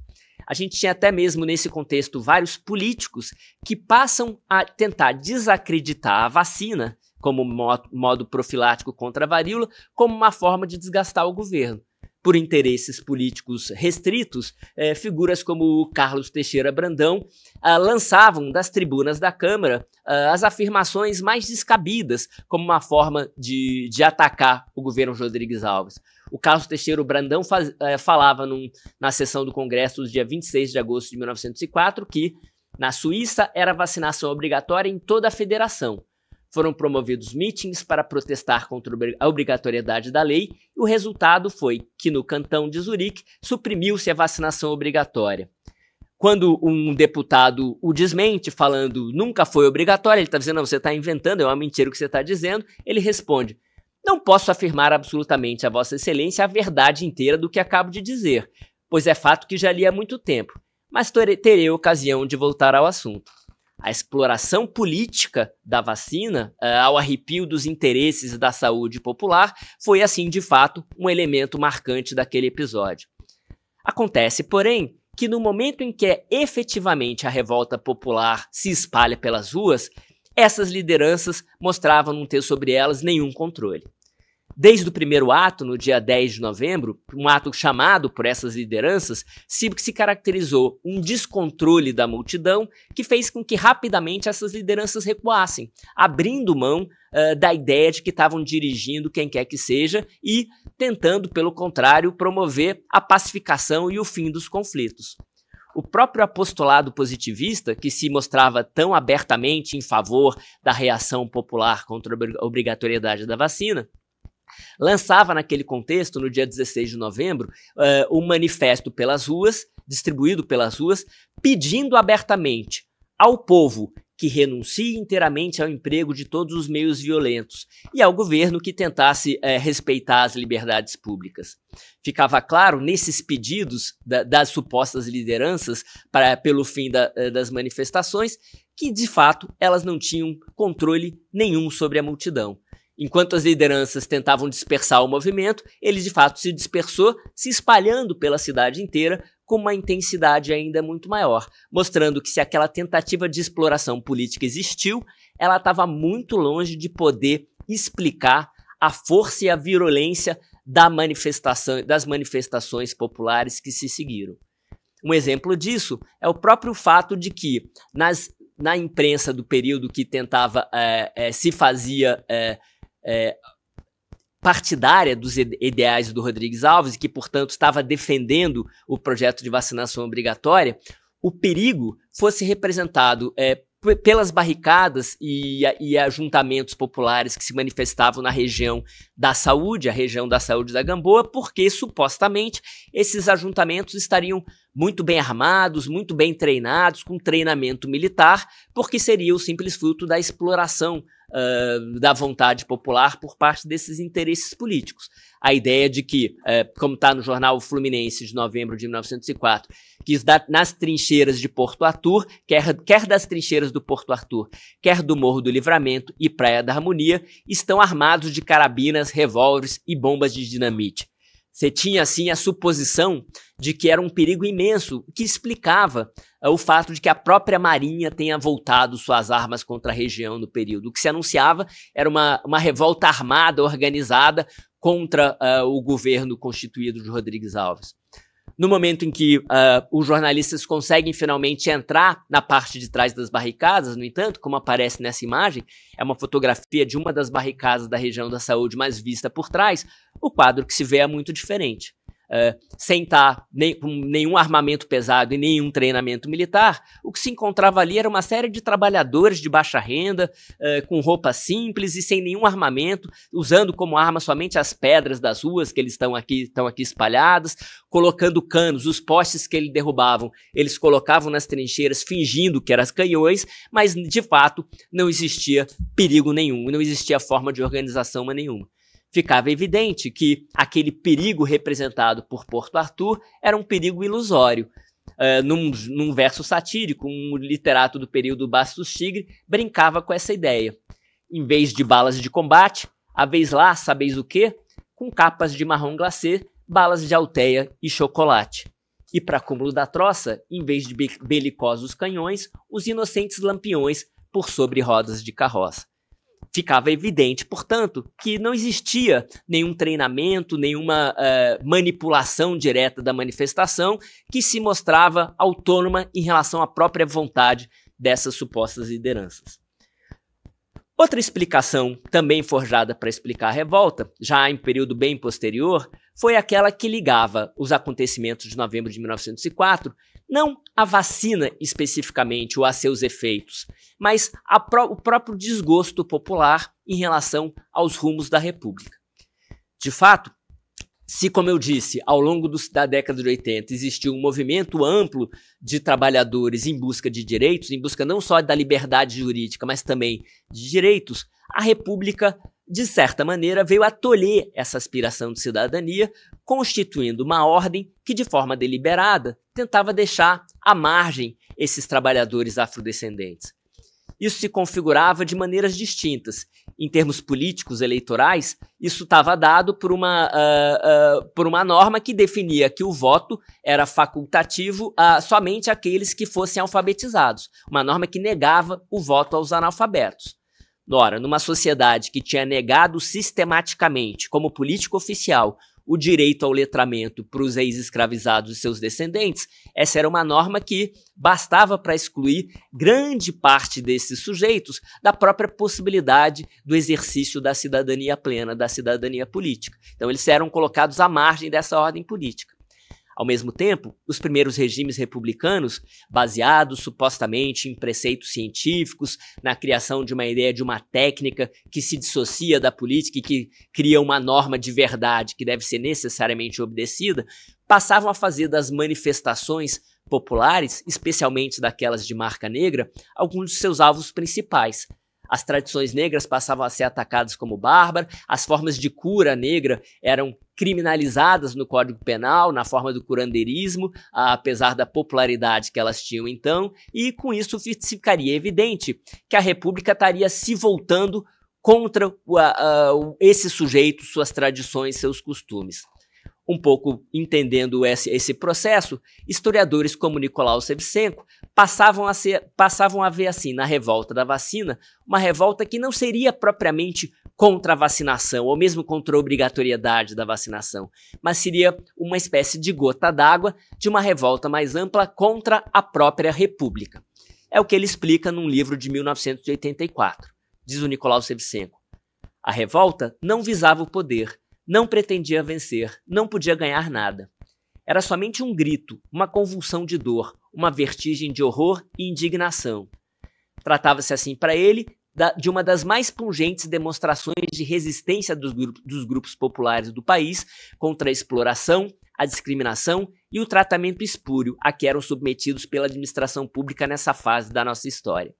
A gente tinha até mesmo nesse contexto vários políticos que passam a tentar desacreditar a vacina como modo profilático contra a varíola, como uma forma de desgastar o governo. Por interesses políticos restritos, eh, figuras como Carlos Teixeira Brandão ah, lançavam das tribunas da Câmara ah, as afirmações mais descabidas como uma forma de, de atacar o governo Rodrigues Alves. O Carlos Teixeira Brandão faz, eh, falava num, na sessão do Congresso do dia 26 de agosto de 1904 que na Suíça era vacinação obrigatória em toda a federação. Foram promovidos mítines para protestar contra a obrigatoriedade da lei e o resultado foi que no cantão de Zurique suprimiu-se a vacinação obrigatória. Quando um deputado o desmente, falando nunca foi obrigatória, ele está dizendo, não, você está inventando, é uma mentira o que você está dizendo, ele responde, não posso afirmar absolutamente a Vossa Excelência a verdade inteira do que acabo de dizer, pois é fato que já li há muito tempo, mas terei ocasião de voltar ao assunto a exploração política da vacina uh, ao arrepio dos interesses da saúde popular foi, assim, de fato, um elemento marcante daquele episódio. Acontece, porém, que no momento em que é efetivamente a revolta popular se espalha pelas ruas, essas lideranças mostravam não ter sobre elas nenhum controle desde o primeiro ato, no dia 10 de novembro, um ato chamado por essas lideranças, se, se caracterizou um descontrole da multidão que fez com que rapidamente essas lideranças recuassem, abrindo mão uh, da ideia de que estavam dirigindo quem quer que seja e tentando, pelo contrário, promover a pacificação e o fim dos conflitos. O próprio apostolado positivista, que se mostrava tão abertamente em favor da reação popular contra a obrigatoriedade da vacina, lançava naquele contexto, no dia 16 de novembro, o uh, eh, um manifesto pelas ruas, distribuído pelas ruas, pedindo abertamente ao povo que renuncie inteiramente ao emprego de todos os meios violentos e ao governo que tentasse é, respeitar as liberdades públicas. Ficava claro nesses pedidos da, das supostas lideranças para, pelo fim da, eh, das manifestações que, de fato, elas não tinham controle nenhum sobre a multidão. Enquanto as lideranças tentavam dispersar o movimento, ele de fato se dispersou, se espalhando pela cidade inteira com uma intensidade ainda muito maior, mostrando que se aquela tentativa de exploração política existiu, ela estava muito longe de poder explicar a força e a virulência da manifestação, das manifestações populares que se seguiram. Um exemplo disso é o próprio fato de que, nas, na imprensa do período que tentava é, é, se fazia é, é, partidária dos ideais do Rodrigues Alves, que, portanto, estava defendendo o projeto de vacinação obrigatória, o perigo fosse representado é, pelas barricadas e, e ajuntamentos populares que se manifestavam na região da saúde, a região da saúde da Gamboa, porque supostamente esses ajuntamentos estariam muito bem armados, muito bem treinados, com treinamento militar, porque seria o simples fruto da exploração uh, da vontade popular por parte desses interesses políticos. A ideia de que, uh, como está no jornal Fluminense de novembro de 1904, que nas trincheiras de Porto Arthur, quer, quer das trincheiras do Porto Arthur, quer do Morro do Livramento e Praia da Harmonia, estão armados de carabinas, revólveres e bombas de dinamite. Você tinha, assim, a suposição de que era um perigo imenso, que explicava uh, o fato de que a própria Marinha tenha voltado suas armas contra a região no período. O que se anunciava era uma, uma revolta armada, organizada, contra uh, o governo constituído de Rodrigues Alves. No momento em que uh, os jornalistas conseguem finalmente entrar na parte de trás das barricadas, no entanto, como aparece nessa imagem, é uma fotografia de uma das barricadas da região da saúde mais vista por trás, o quadro que se vê é muito diferente. É, sem estar tá nem, com nenhum armamento pesado e nenhum treinamento militar, o que se encontrava ali era uma série de trabalhadores de baixa renda, eh, com roupa simples e sem nenhum armamento, usando como arma somente as pedras das ruas que eles estão aqui, estão aqui espalhadas, colocando canos, os postes que eles derrubavam, eles colocavam nas trincheiras fingindo que eram canhões, mas de fato não existia perigo nenhum, não existia forma de organização nenhuma ficava evidente que aquele perigo representado por Porto Arthur era um perigo ilusório. Uh, num, num, verso satírico, um literato do período Bastos Tigre brincava com essa ideia. Em vez de balas de combate, a vez lá, sabeis o quê? Com capas de marrom glacê, balas de alteia e chocolate. E para cúmulo da troça, em vez de belicosos canhões, os inocentes lampiões por sobre rodas de carroça ficava evidente, portanto, que não existia nenhum treinamento, nenhuma uh, manipulação direta da manifestação que se mostrava autônoma em relação à própria vontade dessas supostas lideranças. Outra explicação, também forjada para explicar a revolta, já em período bem posterior, foi aquela que ligava os acontecimentos de novembro de 1904 não a vacina especificamente ou a seus efeitos, mas pró o próprio desgosto popular em relação aos rumos da República. De fato, se, como eu disse, ao longo do, da década de 80 existiu um movimento amplo de trabalhadores em busca de direitos, em busca não só da liberdade jurídica, mas também de direitos, a República de certa maneira, veio a tolher essa aspiração de cidadania, constituindo uma ordem que, de forma deliberada, tentava deixar à margem esses trabalhadores afrodescendentes. Isso se configurava de maneiras distintas. Em termos políticos eleitorais, isso estava dado por uma, uh, uh, por uma norma que definia que o voto era facultativo a somente àqueles que fossem alfabetizados, uma norma que negava o voto aos analfabetos. Ora, numa sociedade que tinha negado sistematicamente, como político oficial, o direito ao letramento para os ex-escravizados e seus descendentes, essa era uma norma que bastava para excluir grande parte desses sujeitos da própria possibilidade do exercício da cidadania plena, da cidadania política. Então, eles eram colocados à margem dessa ordem política. Ao mesmo tempo, os primeiros regimes republicanos, baseados supostamente em preceitos científicos, na criação de uma ideia de uma técnica que se dissocia da política e que cria uma norma de verdade que deve ser necessariamente obedecida, passavam a fazer das manifestações populares, especialmente daquelas de marca negra, alguns de seus alvos principais, as tradições negras passavam a ser atacadas como bárbara, as formas de cura negra eram criminalizadas no Código Penal, na forma do curandeirismo, apesar da popularidade que elas tinham então, e com isso ficaria evidente que a República estaria se voltando contra uh, uh, esse sujeito, suas tradições, seus costumes um pouco entendendo esse, esse processo, historiadores como Nicolau Sevchenko passavam a, ser, passavam a ver assim na revolta da vacina uma revolta que não seria propriamente contra a vacinação ou mesmo contra a obrigatoriedade da vacinação, mas seria uma espécie de gota d'água de uma revolta mais ampla contra a própria república. É o que ele explica num livro de 1984, diz o Nicolau Sevchenko. A revolta não visava o poder, não pretendia vencer, não podia ganhar nada. Era somente um grito, uma convulsão de dor, uma vertigem de horror e indignação. Tratava-se assim para ele de uma das mais pungentes demonstrações de resistência dos, grupos, populares do país contra a exploração, a discriminação e o tratamento espúrio a que eram submetidos pela administração pública nessa fase da nossa história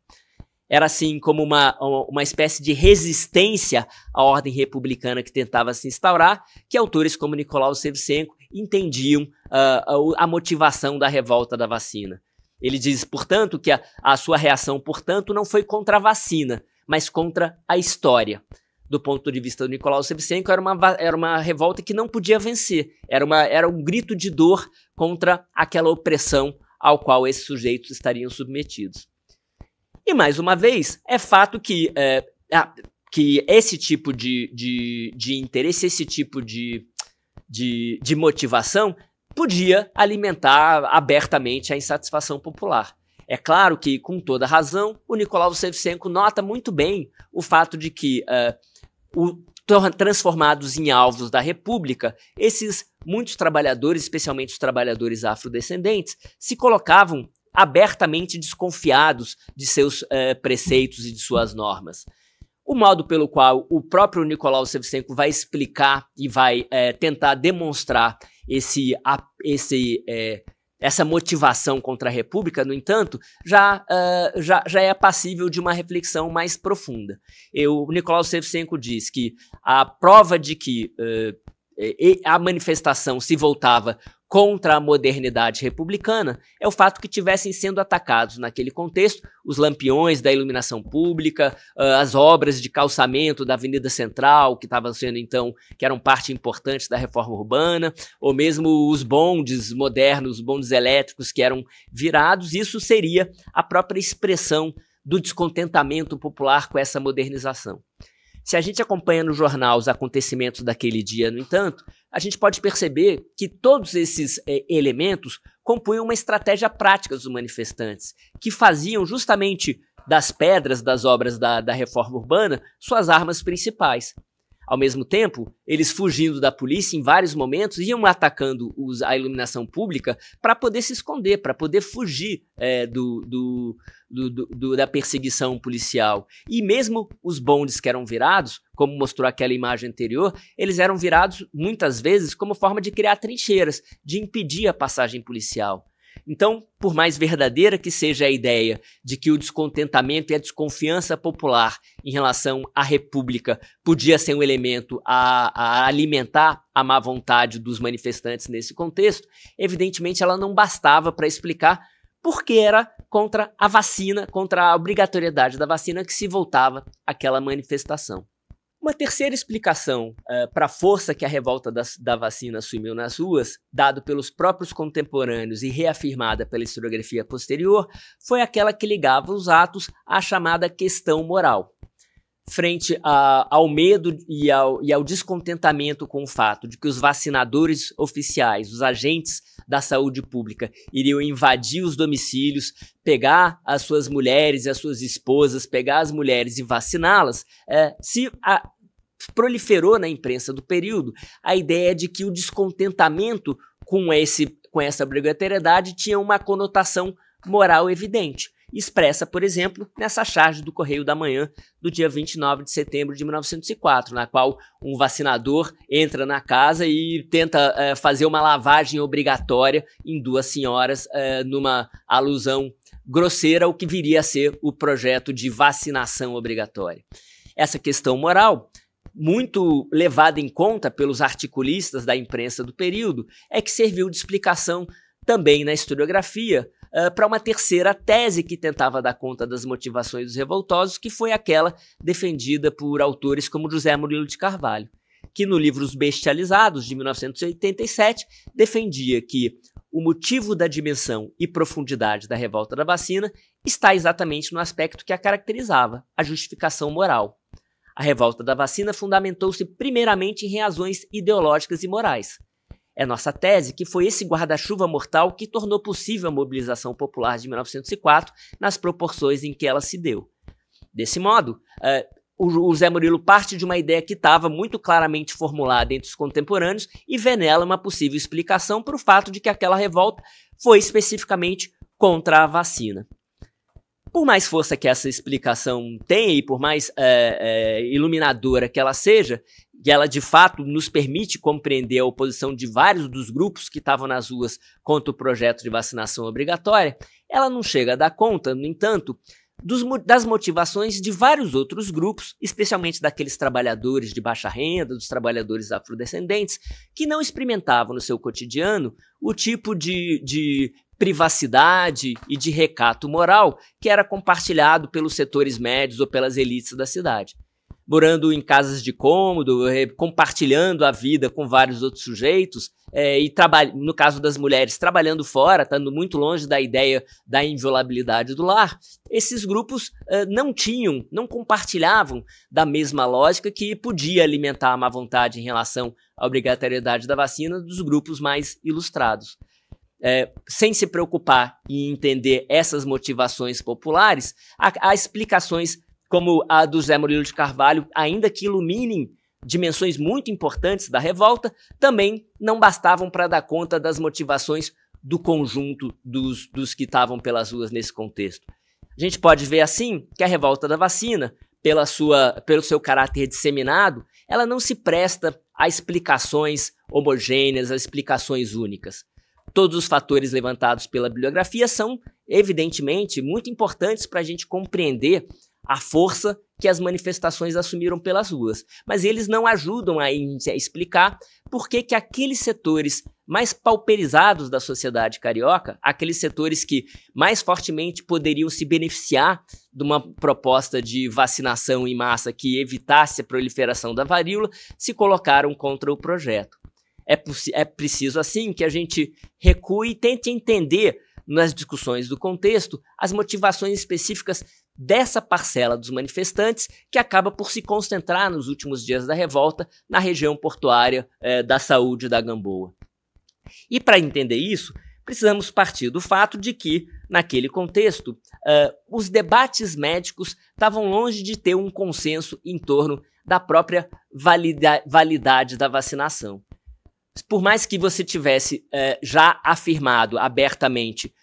era assim como uma, uma espécie de resistência à ordem republicana que tentava se instaurar, que autores como Nicolau Sevchenko entendiam uh, ah, a, a motivação da revolta da vacina. Ele diz, portanto, que a, a sua reação, portanto, não foi contra a vacina, mas contra a história do ponto de vista do Nicolau Sevchenko, era uma, era uma revolta que não podia vencer. Era, uma, era um grito de dor contra aquela opressão ao qual esses sujeitos estariam submetidos. E mais uma vez, é fato que, é, que esse tipo de, de, de interesse, esse tipo de, de, de motivação podia alimentar abertamente a insatisfação popular. É claro que, com toda razão, o Nicolau Sevchenko nota muito bem o fato de que, uh, o, transformados em alvos da República, esses muitos trabalhadores, especialmente os trabalhadores afrodescendentes, se colocavam abertamente desconfiados de seus é, preceitos e de suas normas. O modo pelo qual o próprio Nicolau Sevchenko vai explicar e vai é, tentar demonstrar esse, a, esse é, essa motivação contra a República, no entanto, já, uh, já, já é passível de uma reflexão mais profunda. Eu, o Nicolau Sevchenko diz que a prova de que uh, a manifestação se voltava contra a modernidade republicana é o fato que tivessem sendo atacados naquele contexto os lampiões da iluminação pública, ah, as obras de calçamento da Avenida Central, que estavam sendo então, que eram parte importante da reforma urbana, ou mesmo os bondes modernos, os bondes elétricos que eram virados, isso seria a própria expressão do descontentamento popular com essa modernização. Se a gente acompanha no jornal os acontecimentos daquele dia, no entanto, a gente pode perceber que todos esses eh, elementos compunham uma estratégia prática dos manifestantes, que faziam justamente das pedras das obras da, da reforma urbana suas armas principais. Ao mesmo tempo, eles fugindo da polícia em vários momentos iam atacando os, a iluminação pública para poder se esconder, para poder fugir é, do, do, do, do, da perseguição policial. E mesmo os bondes que eram virados, como mostrou aquela imagem anterior, eles eram virados muitas vezes como forma de criar trincheiras, de impedir a passagem policial. Então, por mais verdadeira que seja a ideia de que o descontentamento e a desconfiança popular em relação à República podia ser um elemento a, a alimentar a má vontade dos manifestantes nesse contexto, evidentemente ela não bastava para explicar por que era contra a vacina, contra a obrigatoriedade da vacina que se voltava aquela manifestação. Uma terceira explicação uh, eh, para a força que a revolta das, da vacina assumiu nas ruas, dado pelos próprios contemporâneos e reafirmada pela historiografia posterior, foi aquela que ligava os atos à chamada questão moral frente a, ao medo e ao, e ao descontentamento com o fato de que os vacinadores oficiais, os agentes da saúde pública, iriam invadir os domicílios, pegar as suas mulheres e as suas esposas, pegar as mulheres e vaciná-las, é, se a, proliferou na imprensa do período a ideia de que o descontentamento com, esse, com essa obrigatoriedade tinha uma conotação moral evidente expressa, por exemplo, nessa charge do Correio da Manhã do dia 29 de setembro de 1904, na qual um vacinador entra na casa e tenta é, fazer uma lavagem obrigatória em duas senhoras, é, numa alusão grosseira ao que viria a ser o projeto de vacinação obrigatória. Essa questão moral muito levada em conta pelos articulistas da imprensa do período, é que serviu de explicação também na historiografia ah, para uma terceira tese que tentava dar conta das motivações dos revoltosos, que foi aquela defendida por autores como José Murilo de Carvalho, que no livro Os Bestializados, de 1987, defendia que o motivo da dimensão e profundidade da revolta da vacina está exatamente no aspecto que a caracterizava, a justificação moral. A revolta da vacina fundamentou-se primeiramente em razões ideológicas e morais. É nossa tese que foi esse guarda-chuva mortal que tornou possível a mobilização popular de 1904 nas proporções em que ela se deu. Desse modo, uh, o Zé Murilo parte de uma ideia que estava muito claramente formulada entre os contemporâneos e vê nela uma possível explicação para o fato de que aquela revolta foi especificamente contra a vacina. Por mais força que essa explicação tenha e por mais é, é, iluminadora que ela seja, e ela de fato nos permite compreender a oposição de vários dos grupos que estavam nas ruas contra o projeto de vacinação obrigatória, ela não chega a dar conta, no entanto, dos, das motivações de vários outros grupos, especialmente daqueles trabalhadores de baixa renda, dos trabalhadores afrodescendentes, que não experimentavam no seu cotidiano o tipo de, de privacidade e de recato moral que era compartilhado pelos setores médios ou pelas elites da cidade morando em casas de cômodo, eh, compartilhando a vida com vários outros sujeitos, é, e no caso das mulheres, trabalhando fora, estando muito longe da ideia da inviolabilidade do lar, esses grupos é, não tinham, não compartilhavam da mesma lógica que podia alimentar a má vontade em relação à obrigatoriedade da vacina dos grupos mais ilustrados. É, sem se preocupar em entender essas motivações populares, há, há explicações como a do Zé Murilo de Carvalho, ainda que iluminem dimensões muito importantes da revolta, também não bastavam para dar conta das motivações do conjunto dos, dos que estavam pelas ruas nesse contexto. A gente pode ver assim que a revolta da vacina, pela sua, pelo seu caráter disseminado, ela não se presta a explicações homogêneas, a explicações únicas. Todos os fatores levantados pela bibliografia são, evidentemente, muito importantes para a gente compreender a força que as manifestações assumiram pelas ruas. Mas eles não ajudam a explicar por que, que aqueles setores mais pauperizados da sociedade carioca, aqueles setores que mais fortemente poderiam se beneficiar de uma proposta de vacinação em massa que evitasse a proliferação da varíola, se colocaram contra o projeto. É, é preciso, assim, que a gente recue e tente entender nas discussões do contexto, as motivações específicas dessa parcela dos manifestantes que acaba por se concentrar nos últimos dias da revolta na região portuária eh, da Saúde da Gamboa. E para entender isso, precisamos partir do fato de que, naquele contexto, eh, os debates médicos estavam longe de ter um consenso em torno da própria valida validade da vacinação. Por mais que você tivesse eh, já afirmado abertamente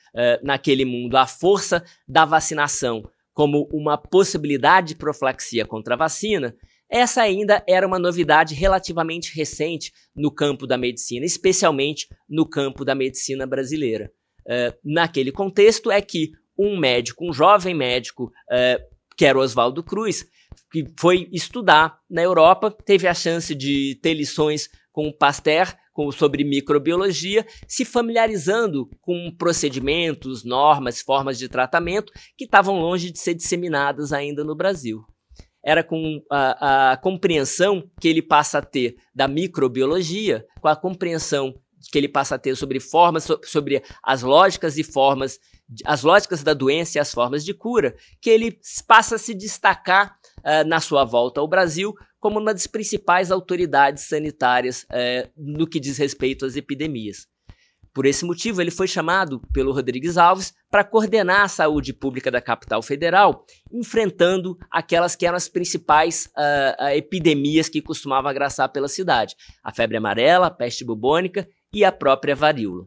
naquele mundo a força da vacinação como uma possibilidade de profilaxia contra a vacina, essa ainda era uma novidade relativamente recente no campo da medicina, especialmente no campo da medicina brasileira. Uh, naquele contexto é que um médico, um jovem médico, uh, que era Oswaldo Cruz, que foi estudar na Europa, teve a chance de ter lições com o Pasteur, com, sobre microbiologia, se familiarizando com procedimentos, normas, formas de tratamento que estavam longe de ser disseminadas ainda no Brasil. Era com a, a compreensão que ele passa a ter da microbiologia, com a compreensão que ele passa a ter sobre formas, sobre as lógicas e formas, as lógicas da doença e as formas de cura, que ele passa a se destacar uh, na sua volta ao Brasil como uma das principais autoridades sanitárias é, no que diz respeito às epidemias. Por esse motivo, ele foi chamado pelo Rodrigues Alves para coordenar a saúde pública da capital federal, enfrentando aquelas que eram as principais uh, epidemias que costumavam agraçar pela cidade: a febre amarela, a peste bubônica e a própria varíola.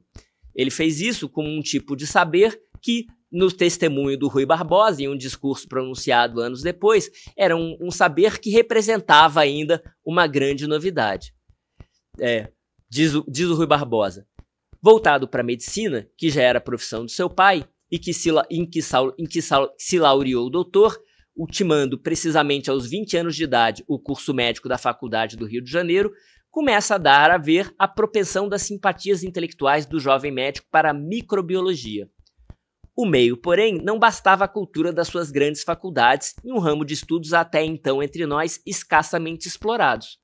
Ele fez isso com um tipo de saber que no testemunho do Rui Barbosa, em um discurso pronunciado anos depois, era um, um saber que representava ainda uma grande novidade. É, diz, o, diz o Rui Barbosa, voltado para a medicina, que já era profissão do seu pai e que se, em que, em que se laureou doutor, ultimando precisamente aos 20 anos de idade o curso médico da Faculdade do Rio de Janeiro, começa a dar a ver a propensão das simpatias intelectuais do jovem médico para a microbiologia. O meio, porém, não bastava a cultura das suas grandes faculdades e um ramo de estudos até então entre nós escassamente explorados.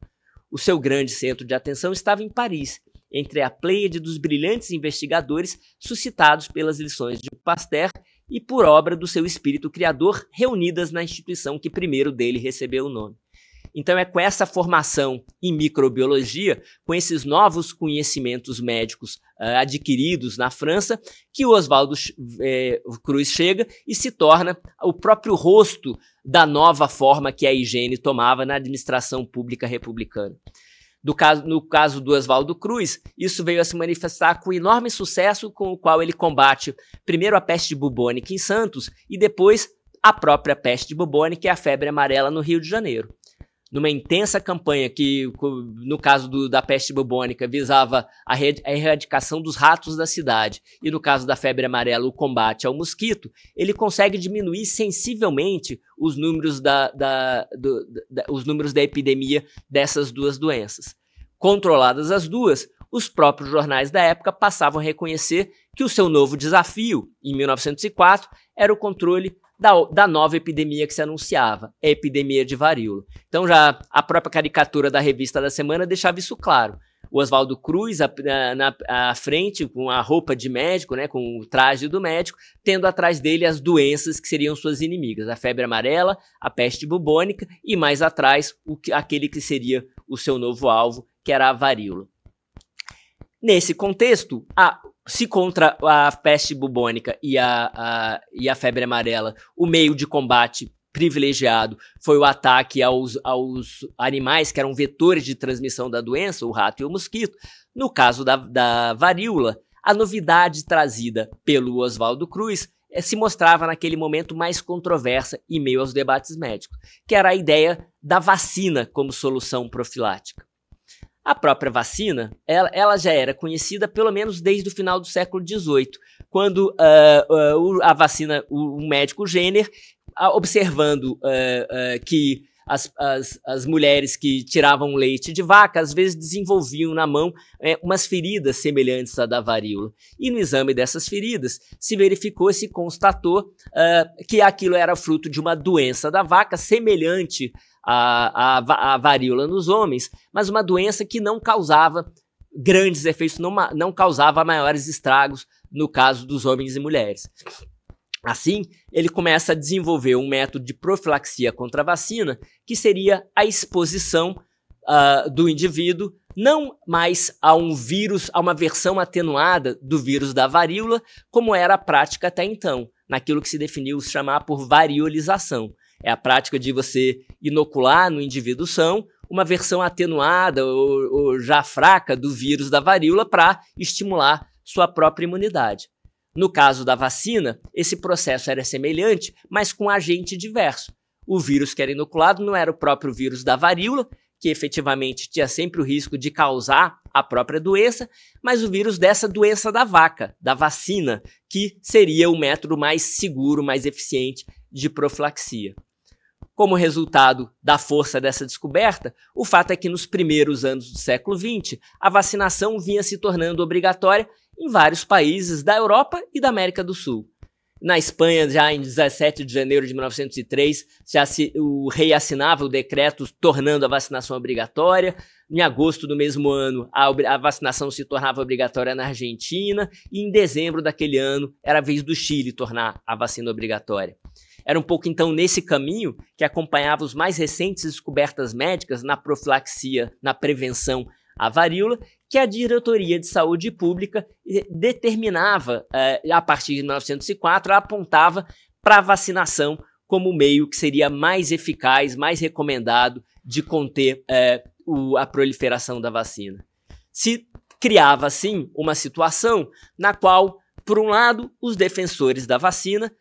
O seu grande centro de atenção estava em Paris, entre a pleiade dos brilhantes investigadores suscitados pelas lições de Pasteur e por obra do seu espírito criador reunidas na instituição que primeiro dele recebeu o nome. Então, é com essa formação em microbiologia, com esses novos conhecimentos médicos uh, adquiridos na França, que o Oswaldo eh, Cruz chega e se torna o próprio rosto da nova forma que a higiene tomava na administração pública republicana. Caso, no caso do Oswaldo Cruz, isso veio a se manifestar com enorme sucesso com o qual ele combate primeiro a peste bubônica em Santos e depois a própria peste bubônica e a febre amarela no Rio de Janeiro numa intensa campanha que, no caso do, da peste bubônica, visava a, a erradicação dos ratos da cidade e, no caso da febre amarela, o combate ao mosquito, ele consegue diminuir sensivelmente os números da, da, do, da os números da epidemia dessas duas doenças. Controladas as duas, os próprios jornais da época passavam a reconhecer que o seu novo desafio, em 1904, era o controle da, da nova epidemia que se anunciava, a epidemia de varíola. Então já a própria caricatura da revista da semana deixava isso claro. O Oswaldo Cruz a, na à frente com a roupa de médico, né, com o traje do médico, tendo atrás dele as doenças que seriam suas inimigas, a febre amarela, a peste bubônica e mais atrás o, aquele que seria o seu novo alvo, que era a varíola. Nesse contexto, a, se contra a peste bubônica e a, a, e a febre amarela, o meio de combate privilegiado foi o ataque aos, aos animais que eram vetores de transmissão da doença, o rato e o mosquito. No caso da, da varíola, a novidade trazida pelo Oswaldo Cruz eh, se mostrava naquele momento mais controversa e meio aos debates médicos, que era a ideia da vacina como solução profilática. A própria vacina, ela, ela, já era conhecida pelo menos desde o final do século XVIII, quando uh, uh, a vacina, o, o médico Jenner, observando uh, que as, as, as mulheres que tiravam leite de vaca, às vezes desenvolviam na mão é, umas feridas semelhantes à da varíola. E no exame dessas feridas se verificou, se constatou uh, que aquilo era fruto de uma doença da vaca semelhante à, à, à varíola nos homens, mas uma doença que não causava grandes efeitos, não, não causava maiores estragos no caso dos homens e mulheres. Assim, ele começa a desenvolver um método de profilaxia contra a vacina, que seria a exposição uh, do indivíduo não mais a um vírus, a uma versão atenuada do vírus da varíola, como era a prática até então, naquilo que se definiu se chamar por variolização. É a prática de você inocular no indivíduo são uma versão atenuada ou, ou já fraca do vírus da varíola para estimular sua própria imunidade. No caso da vacina, esse processo era semelhante, mas com agente diverso. O vírus que era inoculado não era o próprio vírus da varíola, que efetivamente tinha sempre o risco de causar a própria doença, mas o vírus dessa doença da vaca, da vacina, que seria o método mais seguro, mais eficiente de profilaxia. Como resultado da força dessa descoberta, o fato é que nos primeiros anos do século XX, a vacinação vinha se tornando obrigatória em vários países da Europa e da América do Sul. Na Espanha, já em 17 de janeiro de 1903, já se, o rei assinava o decreto tornando a vacinação obrigatória. Em agosto do mesmo ano, a, a, vacinação se tornava obrigatória na Argentina. E em dezembro daquele ano, era a vez do Chile tornar a vacina obrigatória. Era um pouco então nesse caminho que acompanhava os mais recentes descobertas médicas na profilaxia, na prevenção a varíola, que a Diretoria de Saúde Pública eh, determinava, eh, a partir de 1904, apontava para a vacinação como meio que seria mais eficaz, mais recomendado de conter é, o, a proliferação da vacina. Se criava, assim, uma situação na qual, por um lado, os defensores da vacina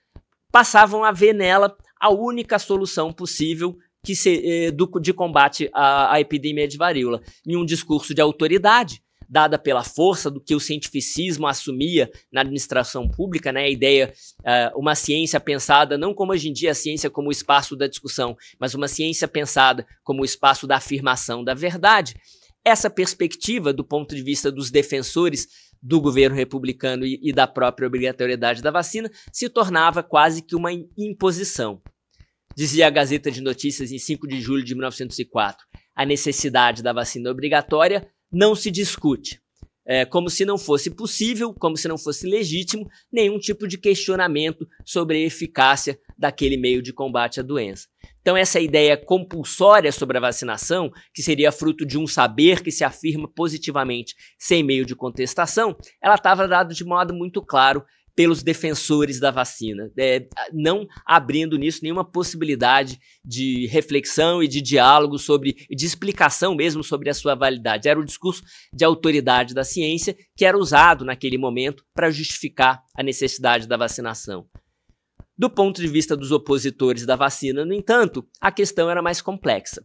passavam a ver nela a única solução possível que se, eh, do, de combate à, à epidemia de varíola, em um discurso de autoridade dada pela força do que o cientificismo assumia na administração pública, né? A ideia, uh, uma ciência pensada não como hoje em dia a ciência como o espaço da discussão, mas uma ciência pensada como o espaço da afirmação da verdade. Essa perspectiva, do ponto de vista dos defensores do governo republicano e, e da própria obrigatoriedade da vacina, se tornava quase que uma imposição. Dizia a Gazeta de Notícias em 5 de julho de 1904. A necessidade da vacina obrigatória não se discute. É, como se não fosse possível, como se não fosse legítimo, nenhum tipo de questionamento sobre a eficácia daquele meio de combate à doença. Então, essa ideia compulsória sobre a vacinação, que seria fruto de um saber que se afirma positivamente sem meio de contestação, ela estava dada de modo muito claro pelos defensores da vacina, é, não abrindo nisso nenhuma possibilidade de reflexão e de diálogo sobre, de explicação mesmo sobre a sua validade. Era o discurso de autoridade da ciência que era usado naquele momento para justificar a necessidade da vacinação. Do ponto de vista dos opositores da vacina, no entanto, a questão era mais complexa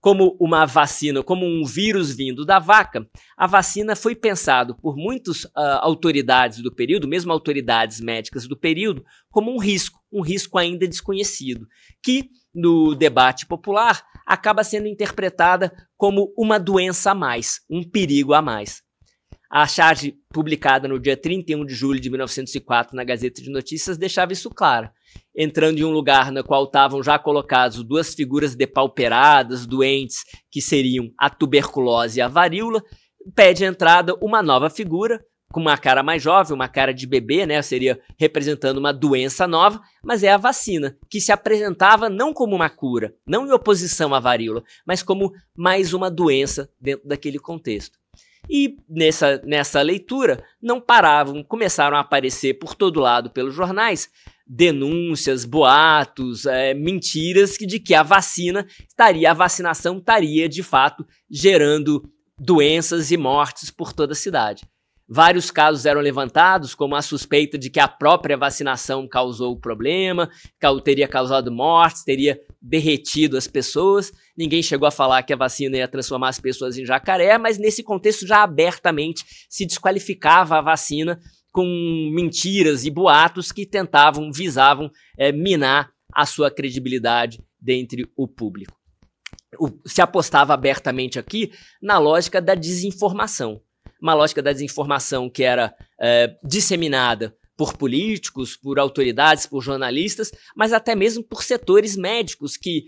como uma vacina, como um vírus vindo da vaca, a vacina foi pensado por muitas uh, autoridades do período, mesmo autoridades médicas do período, como um risco, um risco ainda desconhecido, que no debate popular acaba sendo interpretada como uma doença a mais, um perigo a mais. A charge publicada no dia 31 de julho de 1904 na Gazeta de Notícias deixava isso claro entrando em um lugar no qual estavam já colocados duas figuras depauperadas, doentes, que seriam a tuberculose e a varíola, pede entrada uma nova figura, com uma cara mais jovem, uma cara de bebê, né? Seria representando uma doença nova, mas é a vacina, que se apresentava não como uma cura, não em oposição à varíola, mas como mais uma doença dentro daquele contexto. E nessa, nessa leitura, não paravam, começaram a aparecer por todo lado pelos jornais denúncias, boatos, é, mentiras de que a vacina estaria, a vacinação estaria de fato gerando doenças e mortes por toda a cidade. Vários casos eram levantados, como a suspeita de que a própria vacinação causou o problema, teria causado mortes, teria derretido as pessoas. Ninguém chegou a falar que a vacina ia transformar as pessoas em jacaré, mas nesse contexto já abertamente se desqualificava a vacina com mentiras e boatos que tentavam, visavam é, minar a sua credibilidade dentre o público. O, se apostava abertamente aqui na lógica da desinformação. Uma lógica da desinformação que era é, disseminada por políticos, por autoridades, por jornalistas, mas até mesmo por setores médicos que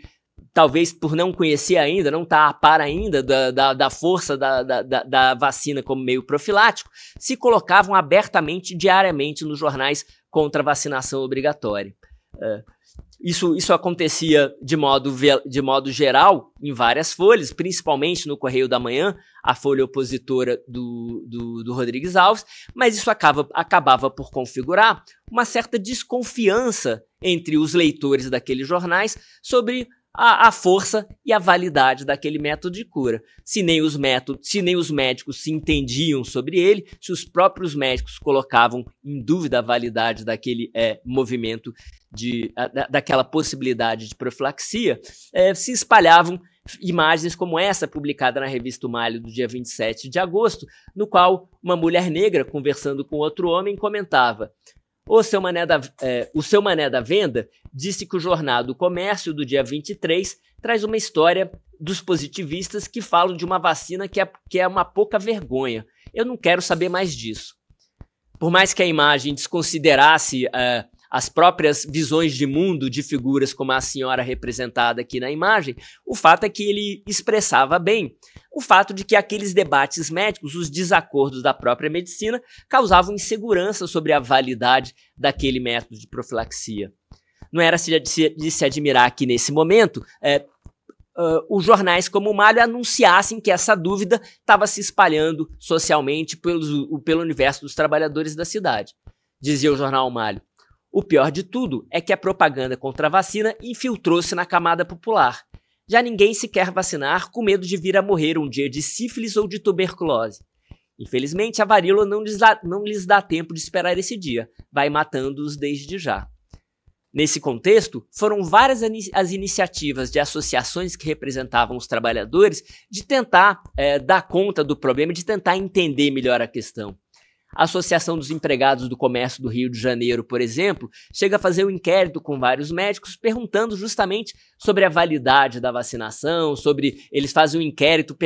talvez por não conhecer ainda, não estar tá a par ainda da, da, da força da, da, da vacina como meio profilático, se colocavam abertamente, diariamente, nos jornais contra a vacinação obrigatória. É, isso, isso acontecia de modo, de modo geral em várias folhas, principalmente no Correio da Manhã, a folha opositora do, do, do Rodrigues Alves, mas isso acaba, acabava por configurar uma certa desconfiança entre os leitores daqueles jornais sobre a, a, força e a validade daquele método de cura. Se nem, os métodos, se nem os médicos se entendiam sobre ele, se os próprios médicos colocavam em dúvida a validade daquele é, movimento, de, a, daquela possibilidade de profilaxia, é, se espalhavam imagens como essa, publicada na revista Malho do dia 27 de agosto, no qual uma mulher negra, conversando com outro homem, comentava: o seu, mané da, é, o seu Mané da Venda disse que o jornal do Comércio do dia 23 traz uma história dos positivistas que falam de uma vacina que é, que é uma pouca vergonha. Eu não quero saber mais disso. Por mais que a imagem desconsiderasse a é, as próprias visões de mundo de figuras como a senhora representada aqui na imagem, o fato é que ele expressava bem o fato de que aqueles debates médicos, os desacordos da própria medicina, causavam insegurança sobre a validade daquele método de profilaxia. Não era de se admirar que, nesse momento, é, Uh, os jornais como o Malho anunciassem que essa dúvida estava se espalhando socialmente pelos, pelo universo dos trabalhadores da cidade. Dizia o jornal Malho. O pior de tudo é que a propaganda contra a vacina infiltrou-se na camada popular. Já ninguém se quer vacinar com medo de vir a morrer um dia de sífilis ou de tuberculose. Infelizmente, a varíola não lhes, dá, não lhes dá tempo de esperar esse dia, vai matando-os desde já. Nesse contexto, foram várias as iniciativas de associações que representavam os trabalhadores de tentar é, dar conta do problema, de tentar entender melhor a questão. A Associação dos Empregados do Comércio do Rio de Janeiro, por exemplo, chega a fazer um inquérito com vários médicos perguntando justamente sobre a validade da vacinação, sobre eles fazem um inquérito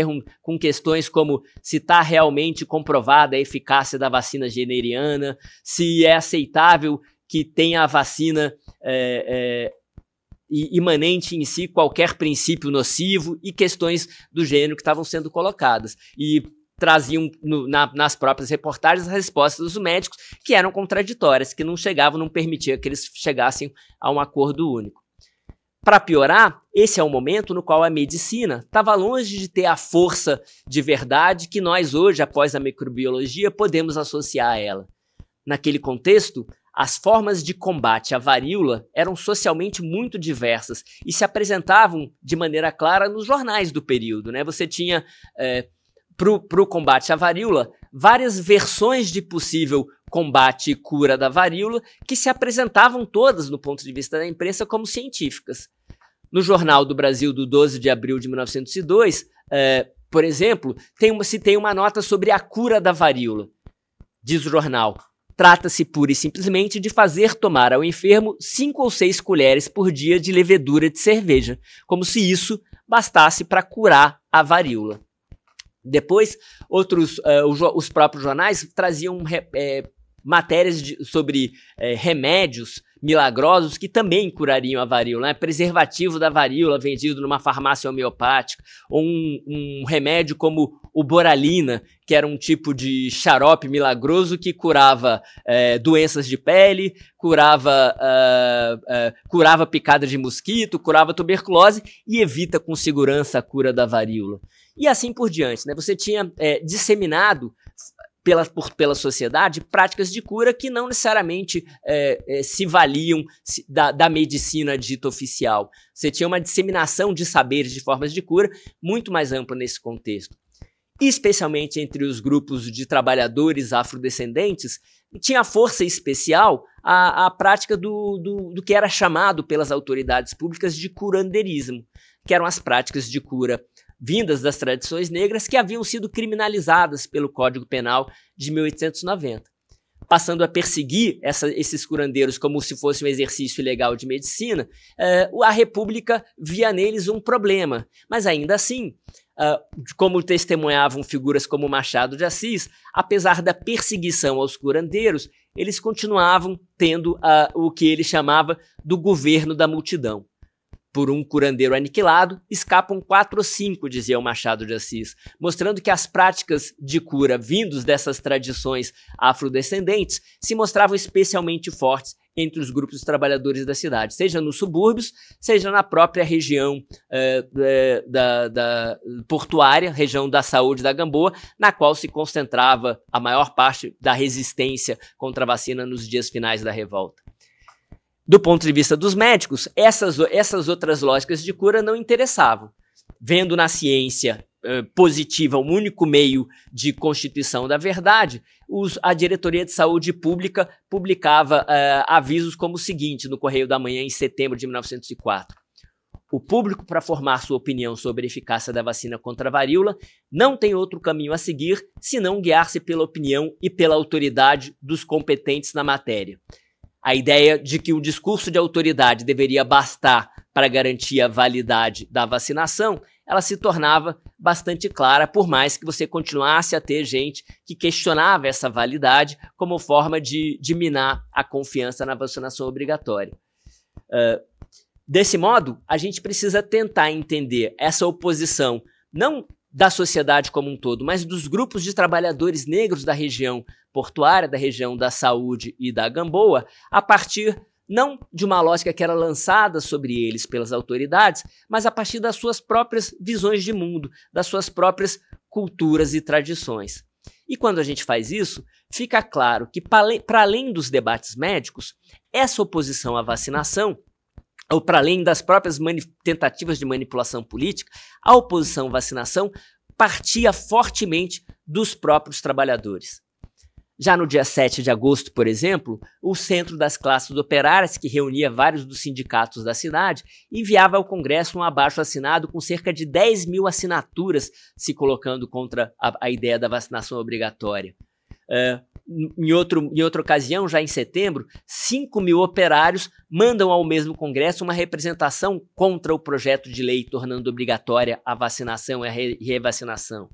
com questões como se está realmente comprovada a eficácia da vacina generiana, se é aceitável que tenha a vacina é, é, imanente em si qualquer princípio nocivo e questões do gênero que estavam sendo colocadas. E traziam no, na, nas próprias reportagens as respostas dos médicos, que eram contraditórias, que não chegavam, não permitia que eles chegassem a um acordo único. Para piorar, esse é o momento no qual a medicina estava longe de ter a força de verdade que nós hoje, após a microbiologia, podemos associar a ela. Naquele contexto, as formas de combate à varíola eram socialmente muito diversas e se apresentavam de maneira clara nos jornais do período. Né? Você tinha eh, para o combate à varíola várias versões de possível combate e cura da varíola que se apresentavam todas, no ponto de vista da imprensa, como científicas. No Jornal do Brasil do 12 de abril de 1902, é, eh, por exemplo, tem uma, se tem uma nota sobre a cura da varíola. Diz o jornal: trata-se pura e simplesmente de fazer tomar ao enfermo cinco ou seis colheres por dia de levedura de cerveja, como se isso bastasse para curar a varíola. Depois, outros, uh, eh, os, os, próprios jornais traziam é, matérias de, sobre é, remédios milagrosos que também curariam a varíola, né? preservativo da varíola vendido numa farmácia homeopática, ou um, um remédio como o Boralina, que era um tipo de xarope milagroso que curava é, doenças de pele, curava, ah, ah, curava picada de mosquito, curava tuberculose e evita com segurança a cura da varíola. E assim por diante. Né? Você tinha é, disseminado pela, por, pela sociedade práticas de cura que não necessariamente é, é, se valiam se, da, da, medicina dita oficial. Você tinha uma disseminação de saberes de formas de cura muito mais ampla nesse contexto especialmente entre os grupos de trabalhadores afrodescendentes, tinha força especial a, a prática do, do, do que era chamado pelas autoridades públicas de curanderismo, que eram as práticas de cura vindas das tradições negras que haviam sido criminalizadas pelo Código Penal de 1890 passando a perseguir essa, esses curandeiros como se fosse um exercício ilegal de medicina, uh, a República via neles um problema. Mas ainda assim, uh, como testemunhavam figuras como Machado de Assis, apesar da perseguição aos curandeiros, eles continuavam tendo uh, o que ele chamava do governo da multidão por um curandeiro aniquilado, escapam quatro ou cinco, dizia o Machado de Assis, mostrando que as práticas de cura vindos dessas tradições afrodescendentes se mostravam especialmente fortes entre os grupos trabalhadores da cidade, seja nos subúrbios, seja na própria região eh, eh, da, da portuária, região da saúde da Gamboa, na qual se concentrava a maior parte da resistência contra a vacina nos dias finais da revolta. Do ponto de vista dos médicos, essas, essas outras lógicas de cura não interessavam. Vendo na ciência eh, positiva um único meio de constituição da verdade, os, a Diretoria de Saúde Pública publicava eh, avisos como o seguinte no Correio da Manhã, em setembro de 1904. O público, para formar sua opinião sobre a eficácia da vacina contra a varíola, não tem outro caminho a seguir senão guiar-se pela opinião e pela autoridade dos competentes na matéria. A ideia de que o discurso de autoridade deveria bastar para garantir a validade da vacinação, ela se tornava bastante clara, por mais que você continuasse a ter gente que questionava essa validade como forma de, de minar a confiança na vacinação obrigatória. Uh, desse modo, a gente precisa tentar entender essa oposição, não da sociedade como um todo, mas dos grupos de trabalhadores negros da região portuária, da região da saúde e da Gamboa, a partir não de uma lógica que era lançada sobre eles pelas autoridades, mas a partir das suas próprias visões de mundo, das suas próprias culturas e tradições. E quando a gente faz isso, fica claro que, para além dos debates médicos, essa oposição à vacinação, ou para além das próprias tentativas de manipulação política, a oposição à vacinação partia fortemente dos próprios trabalhadores. Já no dia 7 de agosto, por exemplo, o Centro das Classes Operárias, que reunia vários dos sindicatos da cidade, enviava ao Congresso um abaixo assinado com cerca de 10 mil assinaturas se colocando contra a, a ideia da vacinação obrigatória. Uh, em, outro, em outra ocasião, já em setembro, 5 mil operários mandam ao mesmo Congresso uma representação contra o projeto de lei tornando obrigatória a vacinação e a re revacinação.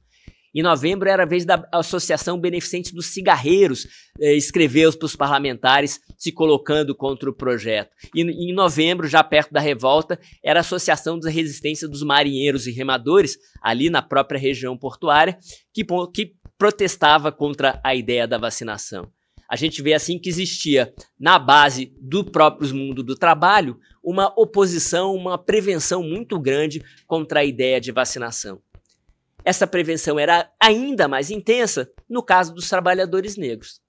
Em novembro era a vez da Associação Beneficente dos Cigarreiros eh, escrever para os parlamentares se colocando contra o projeto. E em novembro, já perto da revolta, era a Associação da Resistência dos Marinheiros e Remadores, ali na própria região portuária, que, que protestava contra a ideia da vacinação. A gente vê assim que existia, na base do próprio mundo do trabalho, uma oposição, uma prevenção muito grande contra a ideia de vacinação. Essa prevenção era ainda mais intensa no caso dos trabalhadores negros.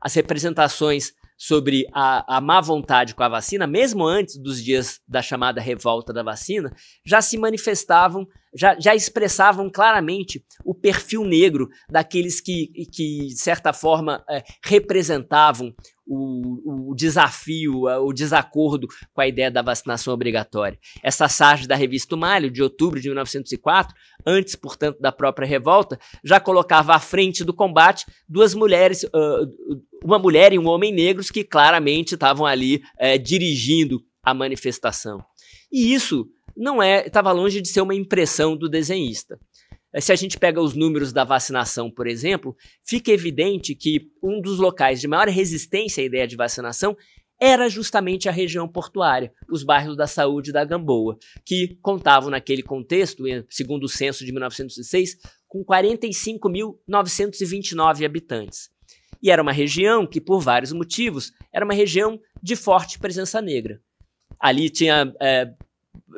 As representações sobre a, a má vontade com a vacina, mesmo antes dos dias da chamada revolta da vacina, já se manifestavam, já, já expressavam claramente o perfil negro daqueles que, que de certa forma, é, representavam o, o, desafio, o desacordo com a ideia da vacinação obrigatória. Essa sarge da revista Malho, de outubro de 1904, antes, portanto, da própria revolta, já colocava à frente do combate duas mulheres, uma mulher e um homem negros que claramente estavam ali é, dirigindo a manifestação. E isso não é, estava longe de ser uma impressão do desenhista. Eh, se a gente pega os números da vacinação, por exemplo, fica evidente que um dos locais de maior resistência à ideia de vacinação era justamente a região portuária, os bairros da Saúde e da Gamboa, que contavam naquele contexto, eh, segundo o censo de 1906, com 45.929 habitantes. E era uma região que, por vários motivos, era uma região de forte presença negra. Ali tinha é,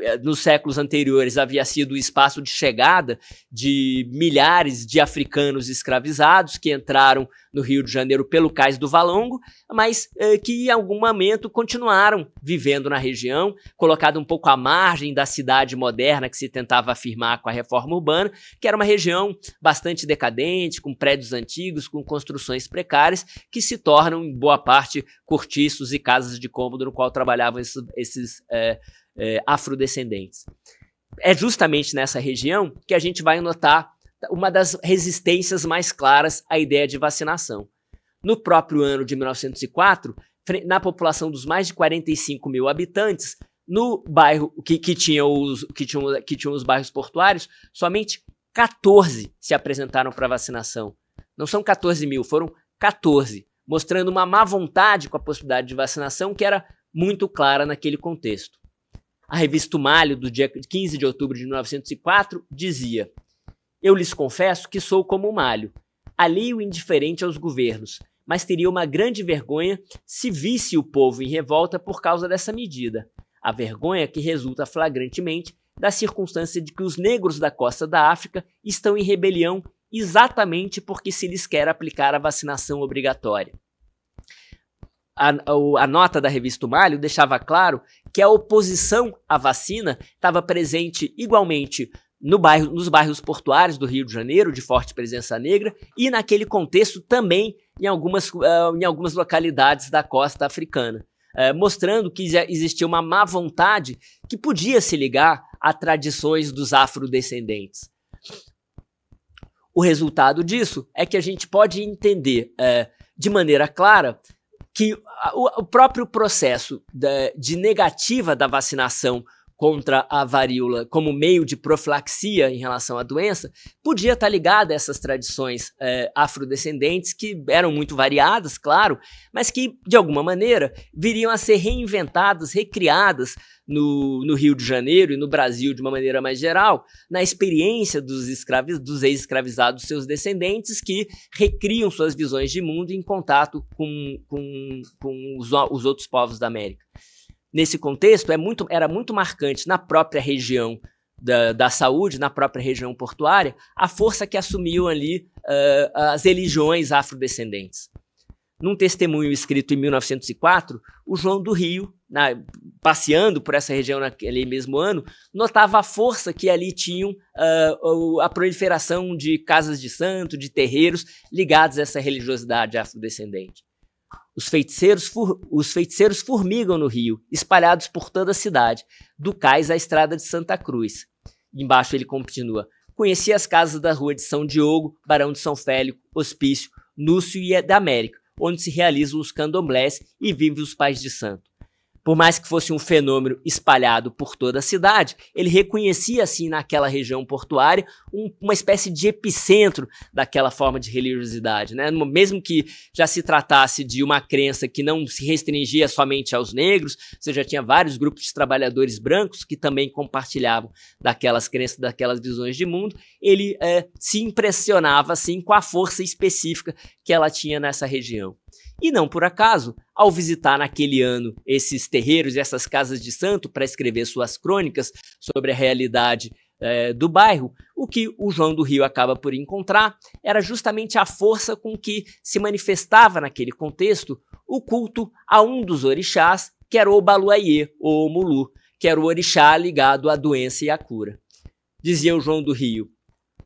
é, nos séculos anteriores havia sido o espaço de chegada de milhares de africanos escravizados que entraram no Rio de Janeiro pelo Cais do Valongo, mas é, que em algum momento continuaram vivendo na região, colocado um pouco à margem da cidade moderna que se tentava afirmar com a reforma urbana, que era uma região bastante decadente, com prédios antigos, com construções precárias, que se tornam em boa parte cortiços e casas de cômodo no qual trabalhavam esses, esses é, é, afrodescendentes. É justamente nessa região que a gente vai notar uma das resistências mais claras à ideia de vacinação. No próprio ano de 1904, na população dos mais de 45 mil habitantes, no bairro que, que, tinha os, que, tinha, que tinha os bairros portuários, somente 14 se apresentaram para vacinação. Não são 14 mil, foram 14, mostrando uma má vontade com a possibilidade de vacinação que era muito clara naquele contexto. A revista Malho, do dia 15 de outubro de 1904, dizia: Eu lhes confesso que sou como o Malho, alheio e indiferente aos governos, mas teria uma grande vergonha se visse o povo em revolta por causa dessa medida. A vergonha que resulta flagrantemente da circunstância de que os negros da costa da África estão em rebelião exatamente porque se lhes quer aplicar a vacinação obrigatória a, a, nota da revista Malho deixava claro que a oposição à vacina estava presente igualmente no bairro, nos bairros portuários do Rio de Janeiro, de forte presença negra, e naquele contexto também em algumas, uh, em algumas localidades da costa africana. Uh, mostrando que existia uma má vontade que podia se ligar a tradições dos afrodescendentes. O resultado disso é que a gente pode entender uh, de maneira clara que o próprio processo de negativa da vacinação contra a varíola como meio de profilaxia em relação à doença, podia estar tá ligada a essas tradições é, afrodescendentes que eram muito variadas, claro, mas que, de alguma maneira, viriam a ser reinventadas, recriadas no, no Rio de Janeiro e no Brasil de uma maneira mais geral, na experiência dos, escravi dos ex-escravizados, seus descendentes, que recriam suas visões de mundo em contato com, com, com os, os outros povos da América nesse contexto, é muito, era muito marcante na própria região da, da, saúde, na própria região portuária, a força que assumiu ali uh, as religiões afrodescendentes. Num testemunho escrito em 1904, o João do Rio, na, passeando por essa região naquele mesmo ano, notava a força que ali tinham uh, a proliferação de casas de santo, de terreiros ligados a essa religiosidade afrodescendente. Os feiticeiros, os feiticeiros formigam no rio, espalhados por toda a cidade, do cais à estrada de Santa Cruz. Embaixo ele continua. conheci as casas da rua de São Diogo, Barão de São Félix, Hospício, Núcio e da América, onde se realizam os candomblés e vivem os pais de santo. Por mais que fosse um fenômeno espalhado por toda a cidade, ele reconhecia assim naquela região portuária um, uma espécie de epicentro daquela forma de religiosidade, né? Mesmo que já se tratasse de uma crença que não se restringia somente aos negros, você já tinha vários grupos de trabalhadores brancos que também compartilhavam daquelas crenças, daquelas visões de mundo, ele é, se impressionava assim com a força específica que ela tinha nessa região. E não por acaso, ao visitar naquele ano esses terreiros e essas casas de santo para escrever suas crônicas sobre a realidade é, do bairro, o que o João do Rio acaba por encontrar era justamente a força com que se manifestava naquele contexto o culto a um dos orixás, que era o Baluaiê, ou Mulu, que era o orixá ligado à doença e à cura. Dizia o João do Rio,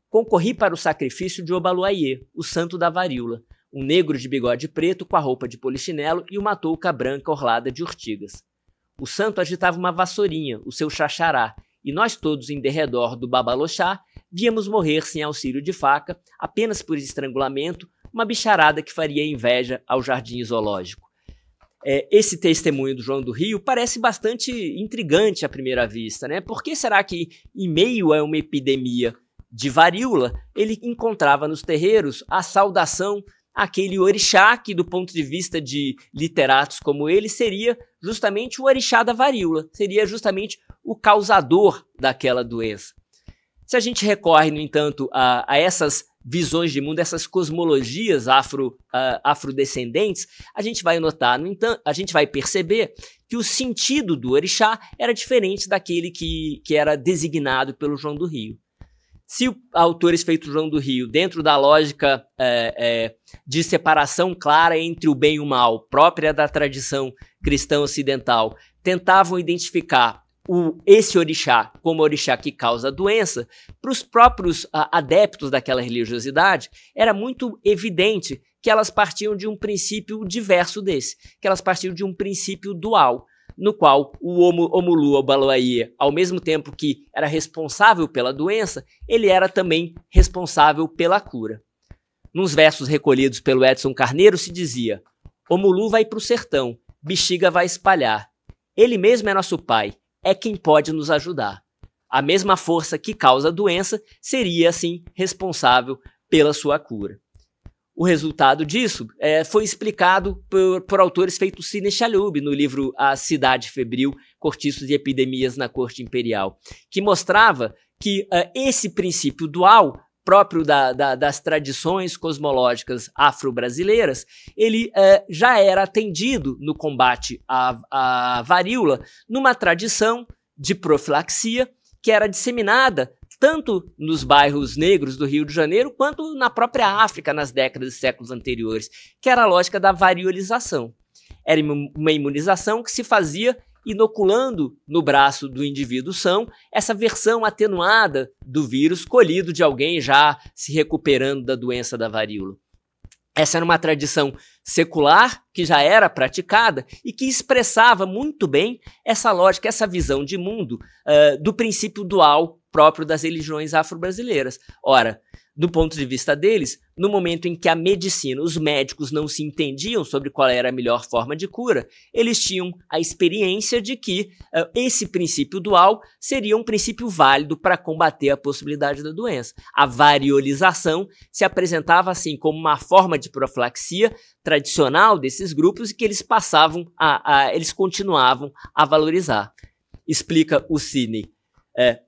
concorri para o sacrifício de Obaluaiê, o santo da varíola, um negro de bigode preto com a roupa de polichinelo e uma touca branca orlada de urtigas. O santo agitava uma vassourinha, o seu xaxará, e nós todos em derredor do babaloxá víamos morrer sem auxílio de faca, apenas por estrangulamento, uma bicharada que faria inveja ao jardim zoológico. É, esse testemunho do João do Rio parece bastante intrigante à primeira vista, né? Por que será que, em meio a uma epidemia de varíola, ele encontrava nos terreiros a saudação aquele orixá que, do ponto de vista de literatos como ele, seria justamente o orixá da varíola, seria justamente o causador daquela doença. Se a gente recorre, no entanto, a, a essas visões de mundo, essas cosmologias afro, uh, afrodescendentes, a gente vai notar, no entanto, a gente vai perceber que o sentido do orixá era diferente daquele que, que era designado pelo João do Rio se autores é feitos João do Rio, dentro da lógica é, é, de separação clara entre o bem e o mal, própria da tradição cristã ocidental, tentavam identificar o, esse orixá como orixá que causa doença, para os próprios a, adeptos daquela religiosidade, era muito evidente que elas partiam de um princípio diverso desse, que elas partiam de um princípio dual no qual o Omo, Omulu Obaloaia, ao mesmo tempo que era responsável pela doença, ele era também responsável pela cura. Nos versos recolhidos pelo Edson Carneiro se dizia: Omulu vai para o sertão, bexiga vai espalhar. Ele mesmo é nosso pai, é quem pode nos ajudar. A mesma força que causa a doença seria, assim, responsável pela sua cura o resultado disso é, foi explicado por, por autores feitos Sidney Chalhoub no livro A Cidade Febril, Cortiços e Epidemias na Corte Imperial, que mostrava que é, esse princípio dual próprio da, da, das tradições cosmológicas afro-brasileiras, ele é, já era atendido no combate à, à varíola numa tradição de profilaxia que era disseminada tanto nos bairros negros do Rio de Janeiro quanto na própria África nas décadas e séculos anteriores, que era a lógica da variolização. Era uma imunização que se fazia inoculando no braço do indivíduo são essa versão atenuada do vírus colhido de alguém já se recuperando da doença da varíola. Essa era uma tradição secular que já era praticada e que expressava muito bem essa lógica, essa visão de mundo uh, do princípio dual próprio das religiões afro-brasileiras. Ora, do ponto de vista deles, no momento em que a medicina, os médicos não se entendiam sobre qual era a melhor forma de cura, eles tinham a experiência de que uh, esse princípio dual seria um princípio válido para combater a possibilidade da doença. A variolização se apresentava assim como uma forma de profilaxia tradicional desses grupos e que eles passavam a, a eles continuavam a valorizar. Explica o Sidney. É,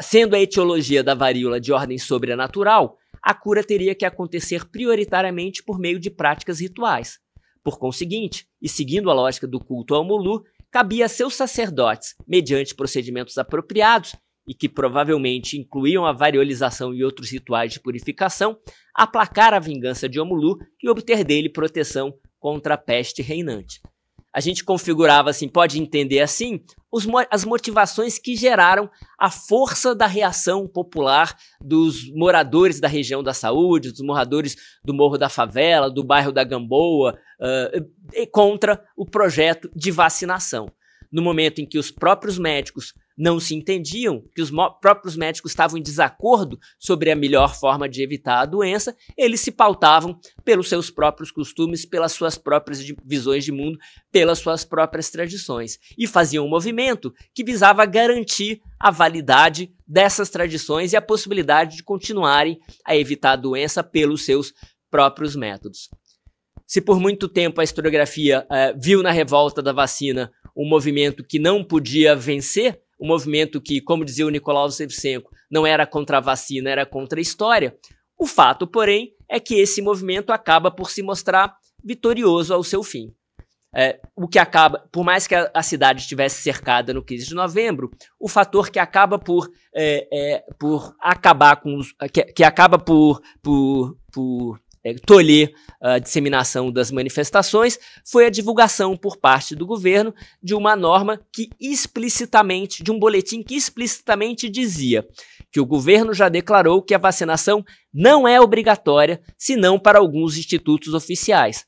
Sendo a etiologia da varíola de ordem sobrenatural, a cura teria que acontecer prioritariamente por meio de práticas rituais. Por conseguinte, e seguindo a lógica do culto ao Mulu, cabia a seus sacerdotes, mediante procedimentos apropriados e que provavelmente incluíam a variolização e outros rituais de purificação, aplacar a vingança de Omulu e obter dele proteção contra a peste reinante a gente configurava assim, pode entender assim, os, as motivações que geraram a força da reação popular dos moradores da região da saúde, dos moradores do Morro da Favela, do bairro da Gamboa, uh, contra o projeto de vacinação. No momento em que os próprios médicos não se entendiam, que os próprios médicos estavam em desacordo sobre a melhor forma de evitar a doença, eles se pautavam pelos seus próprios costumes, pelas suas próprias visões de mundo, pelas suas próprias tradições. E faziam um movimento que visava garantir a validade dessas tradições e a possibilidade de continuarem a evitar a doença pelos seus próprios métodos. Se por muito tempo a historiografia eh, viu na revolta da vacina um movimento que não podia vencer, um movimento que, como dizia o Nicolau Sevchenko, não era contra a vacina, era contra a história. O fato, porém, é que esse movimento acaba por se mostrar vitorioso ao seu fim. É, o que acaba, por mais que a, cidade estivesse cercada no 15 de novembro, o fator que acaba por, é, é, por acabar com os, que, que acaba por, por, por é, tolher a disseminação das manifestações foi a divulgação por parte do governo de uma norma que explicitamente, de um boletim que explicitamente dizia que o governo já declarou que a vacinação não é obrigatória, senão para alguns institutos oficiais.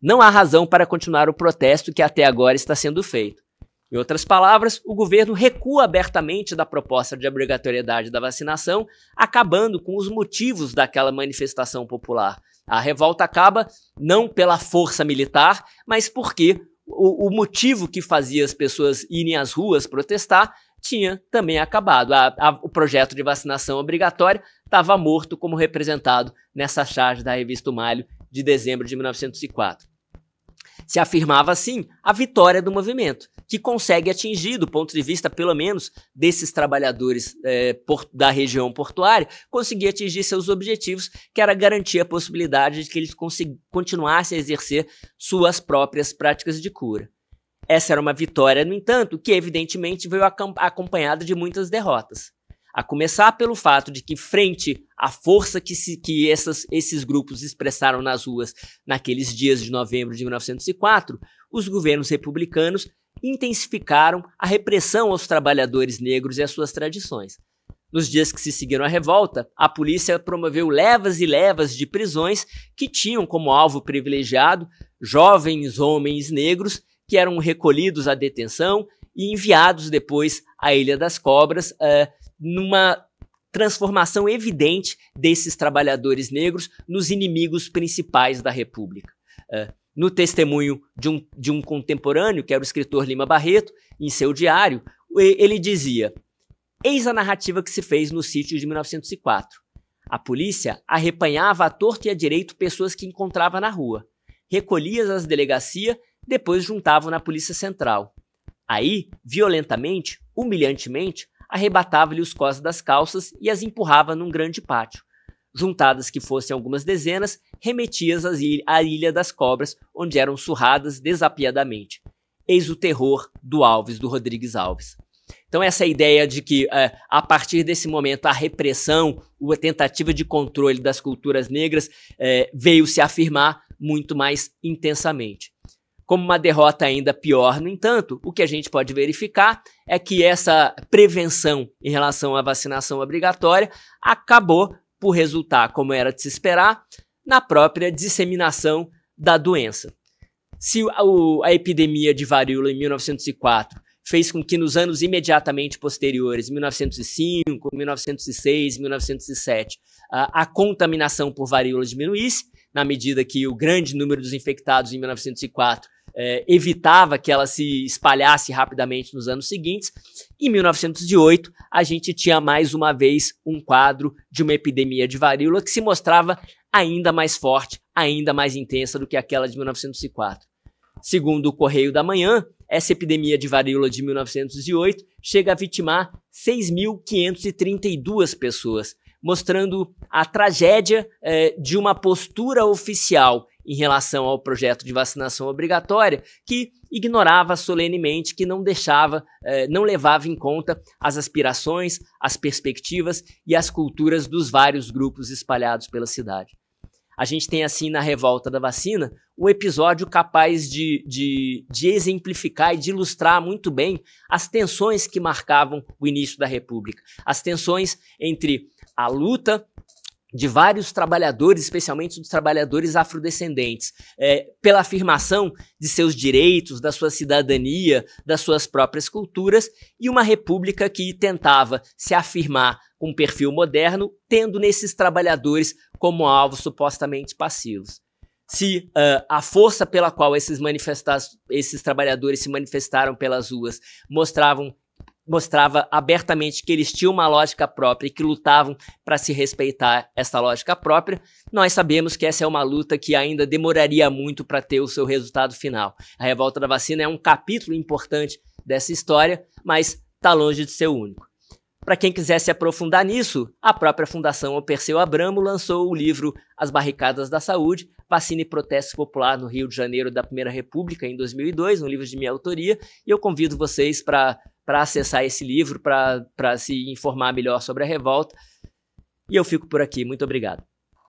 Não há razão para continuar o protesto que até agora está sendo feito. Em outras palavras, o governo recua abertamente da proposta de obrigatoriedade da vacinação, acabando com os motivos daquela manifestação popular a revolta acaba não pela força militar, mas porque o, o motivo que fazia as pessoas irem às ruas protestar tinha também acabado. A, a, o projeto de vacinação obrigatória estava morto, como representado nessa charge da revista o Malho de dezembro de 1904. Se afirmava assim a vitória do movimento que consegue atingir, do ponto de vista, pelo menos, desses trabalhadores é, por, da região portuária, conseguir atingir seus objetivos, que era garantir a possibilidade de que eles continuassem a exercer suas próprias práticas de cura. Essa era uma vitória, no entanto, que evidentemente veio acompanhada de muitas derrotas. A começar pelo fato de que, frente à força que, se, que essas, esses grupos expressaram nas ruas naqueles dias de novembro de 1904, os governos republicanos intensificaram a repressão aos trabalhadores negros e às suas tradições. Nos dias que se seguiram à revolta, a polícia promoveu levas e levas de prisões que tinham como alvo privilegiado jovens homens negros que eram recolhidos à detenção e enviados depois à Ilha das Cobras, uh, numa transformação evidente desses trabalhadores negros nos inimigos principais da República. Uh, no testemunho de um, de um contemporâneo, que era o escritor Lima Barreto, em seu diário, ele dizia: Eis a narrativa que se fez no sítio de 1904. A polícia arrepanhava à torto e a direito pessoas que encontrava na rua, recolhia-as às delegacia, depois juntavam na polícia central. Aí, violentamente, humilhantemente, arrebatava-lhe os cós das calças e as empurrava num grande pátio. Juntadas que fossem algumas dezenas, remetias à Ilha das Cobras, onde eram surradas desapiadamente. Eis o terror do Alves, do Rodrigues Alves. Então, essa ideia de que, eh, a partir desse momento, a repressão, a tentativa de controle das culturas negras eh, veio se afirmar muito mais intensamente. Como uma derrota ainda pior, no entanto, o que a gente pode verificar é que essa prevenção em relação à vacinação obrigatória acabou por resultar, como era de se esperar, na própria disseminação da doença. Se a, epidemia de varíola em 1904 fez com que nos anos imediatamente posteriores, 1905, 1906, 1907, a, contaminação por varíola diminuísse, na medida que o grande número dos infectados em 1904 é, evitava que ela se espalhasse rapidamente nos anos seguintes. Em 1908, a gente tinha mais uma vez um quadro de uma epidemia de varíola que se mostrava ainda mais forte, ainda mais intensa do que aquela de 1904. Segundo o Correio da Manhã, essa epidemia de varíola de 1908 chega a vitimar 6.532 pessoas, mostrando a tragédia é, de uma postura oficial em relação ao projeto de vacinação obrigatória, que ignorava solenemente, que não deixava, eh, não levava em conta as aspirações, as perspectivas e as culturas dos vários grupos espalhados pela cidade. A gente tem, assim, na revolta da vacina, um episódio capaz de, de, de exemplificar e de ilustrar muito bem as tensões que marcavam o início da República. As tensões entre a luta de vários trabalhadores, especialmente dos trabalhadores afrodescendentes, é, pela afirmação de seus direitos, da sua cidadania, das suas próprias culturas, e uma república que tentava se afirmar com um perfil moderno, tendo nesses trabalhadores como alvos supostamente passivos. Se uh, a força pela qual esses, esses trabalhadores se manifestaram pelas ruas mostravam mostrava abertamente que eles tinham uma lógica própria e que lutavam para se respeitar essa lógica própria. Nós sabemos que essa é uma luta que ainda demoraria muito para ter o seu resultado final. A revolta da vacina é um capítulo importante dessa história, mas está longe de ser o único. Para quem quiser se aprofundar nisso, a própria Fundação Perseu Abramo lançou o livro As Barricadas da Saúde, Vacina e Protesto Popular no Rio de Janeiro da Primeira República, em 2002, um livro de minha autoria, e eu convido vocês para para acessar esse livro, para se informar melhor sobre a revolta. E eu fico por aqui. Muito obrigado.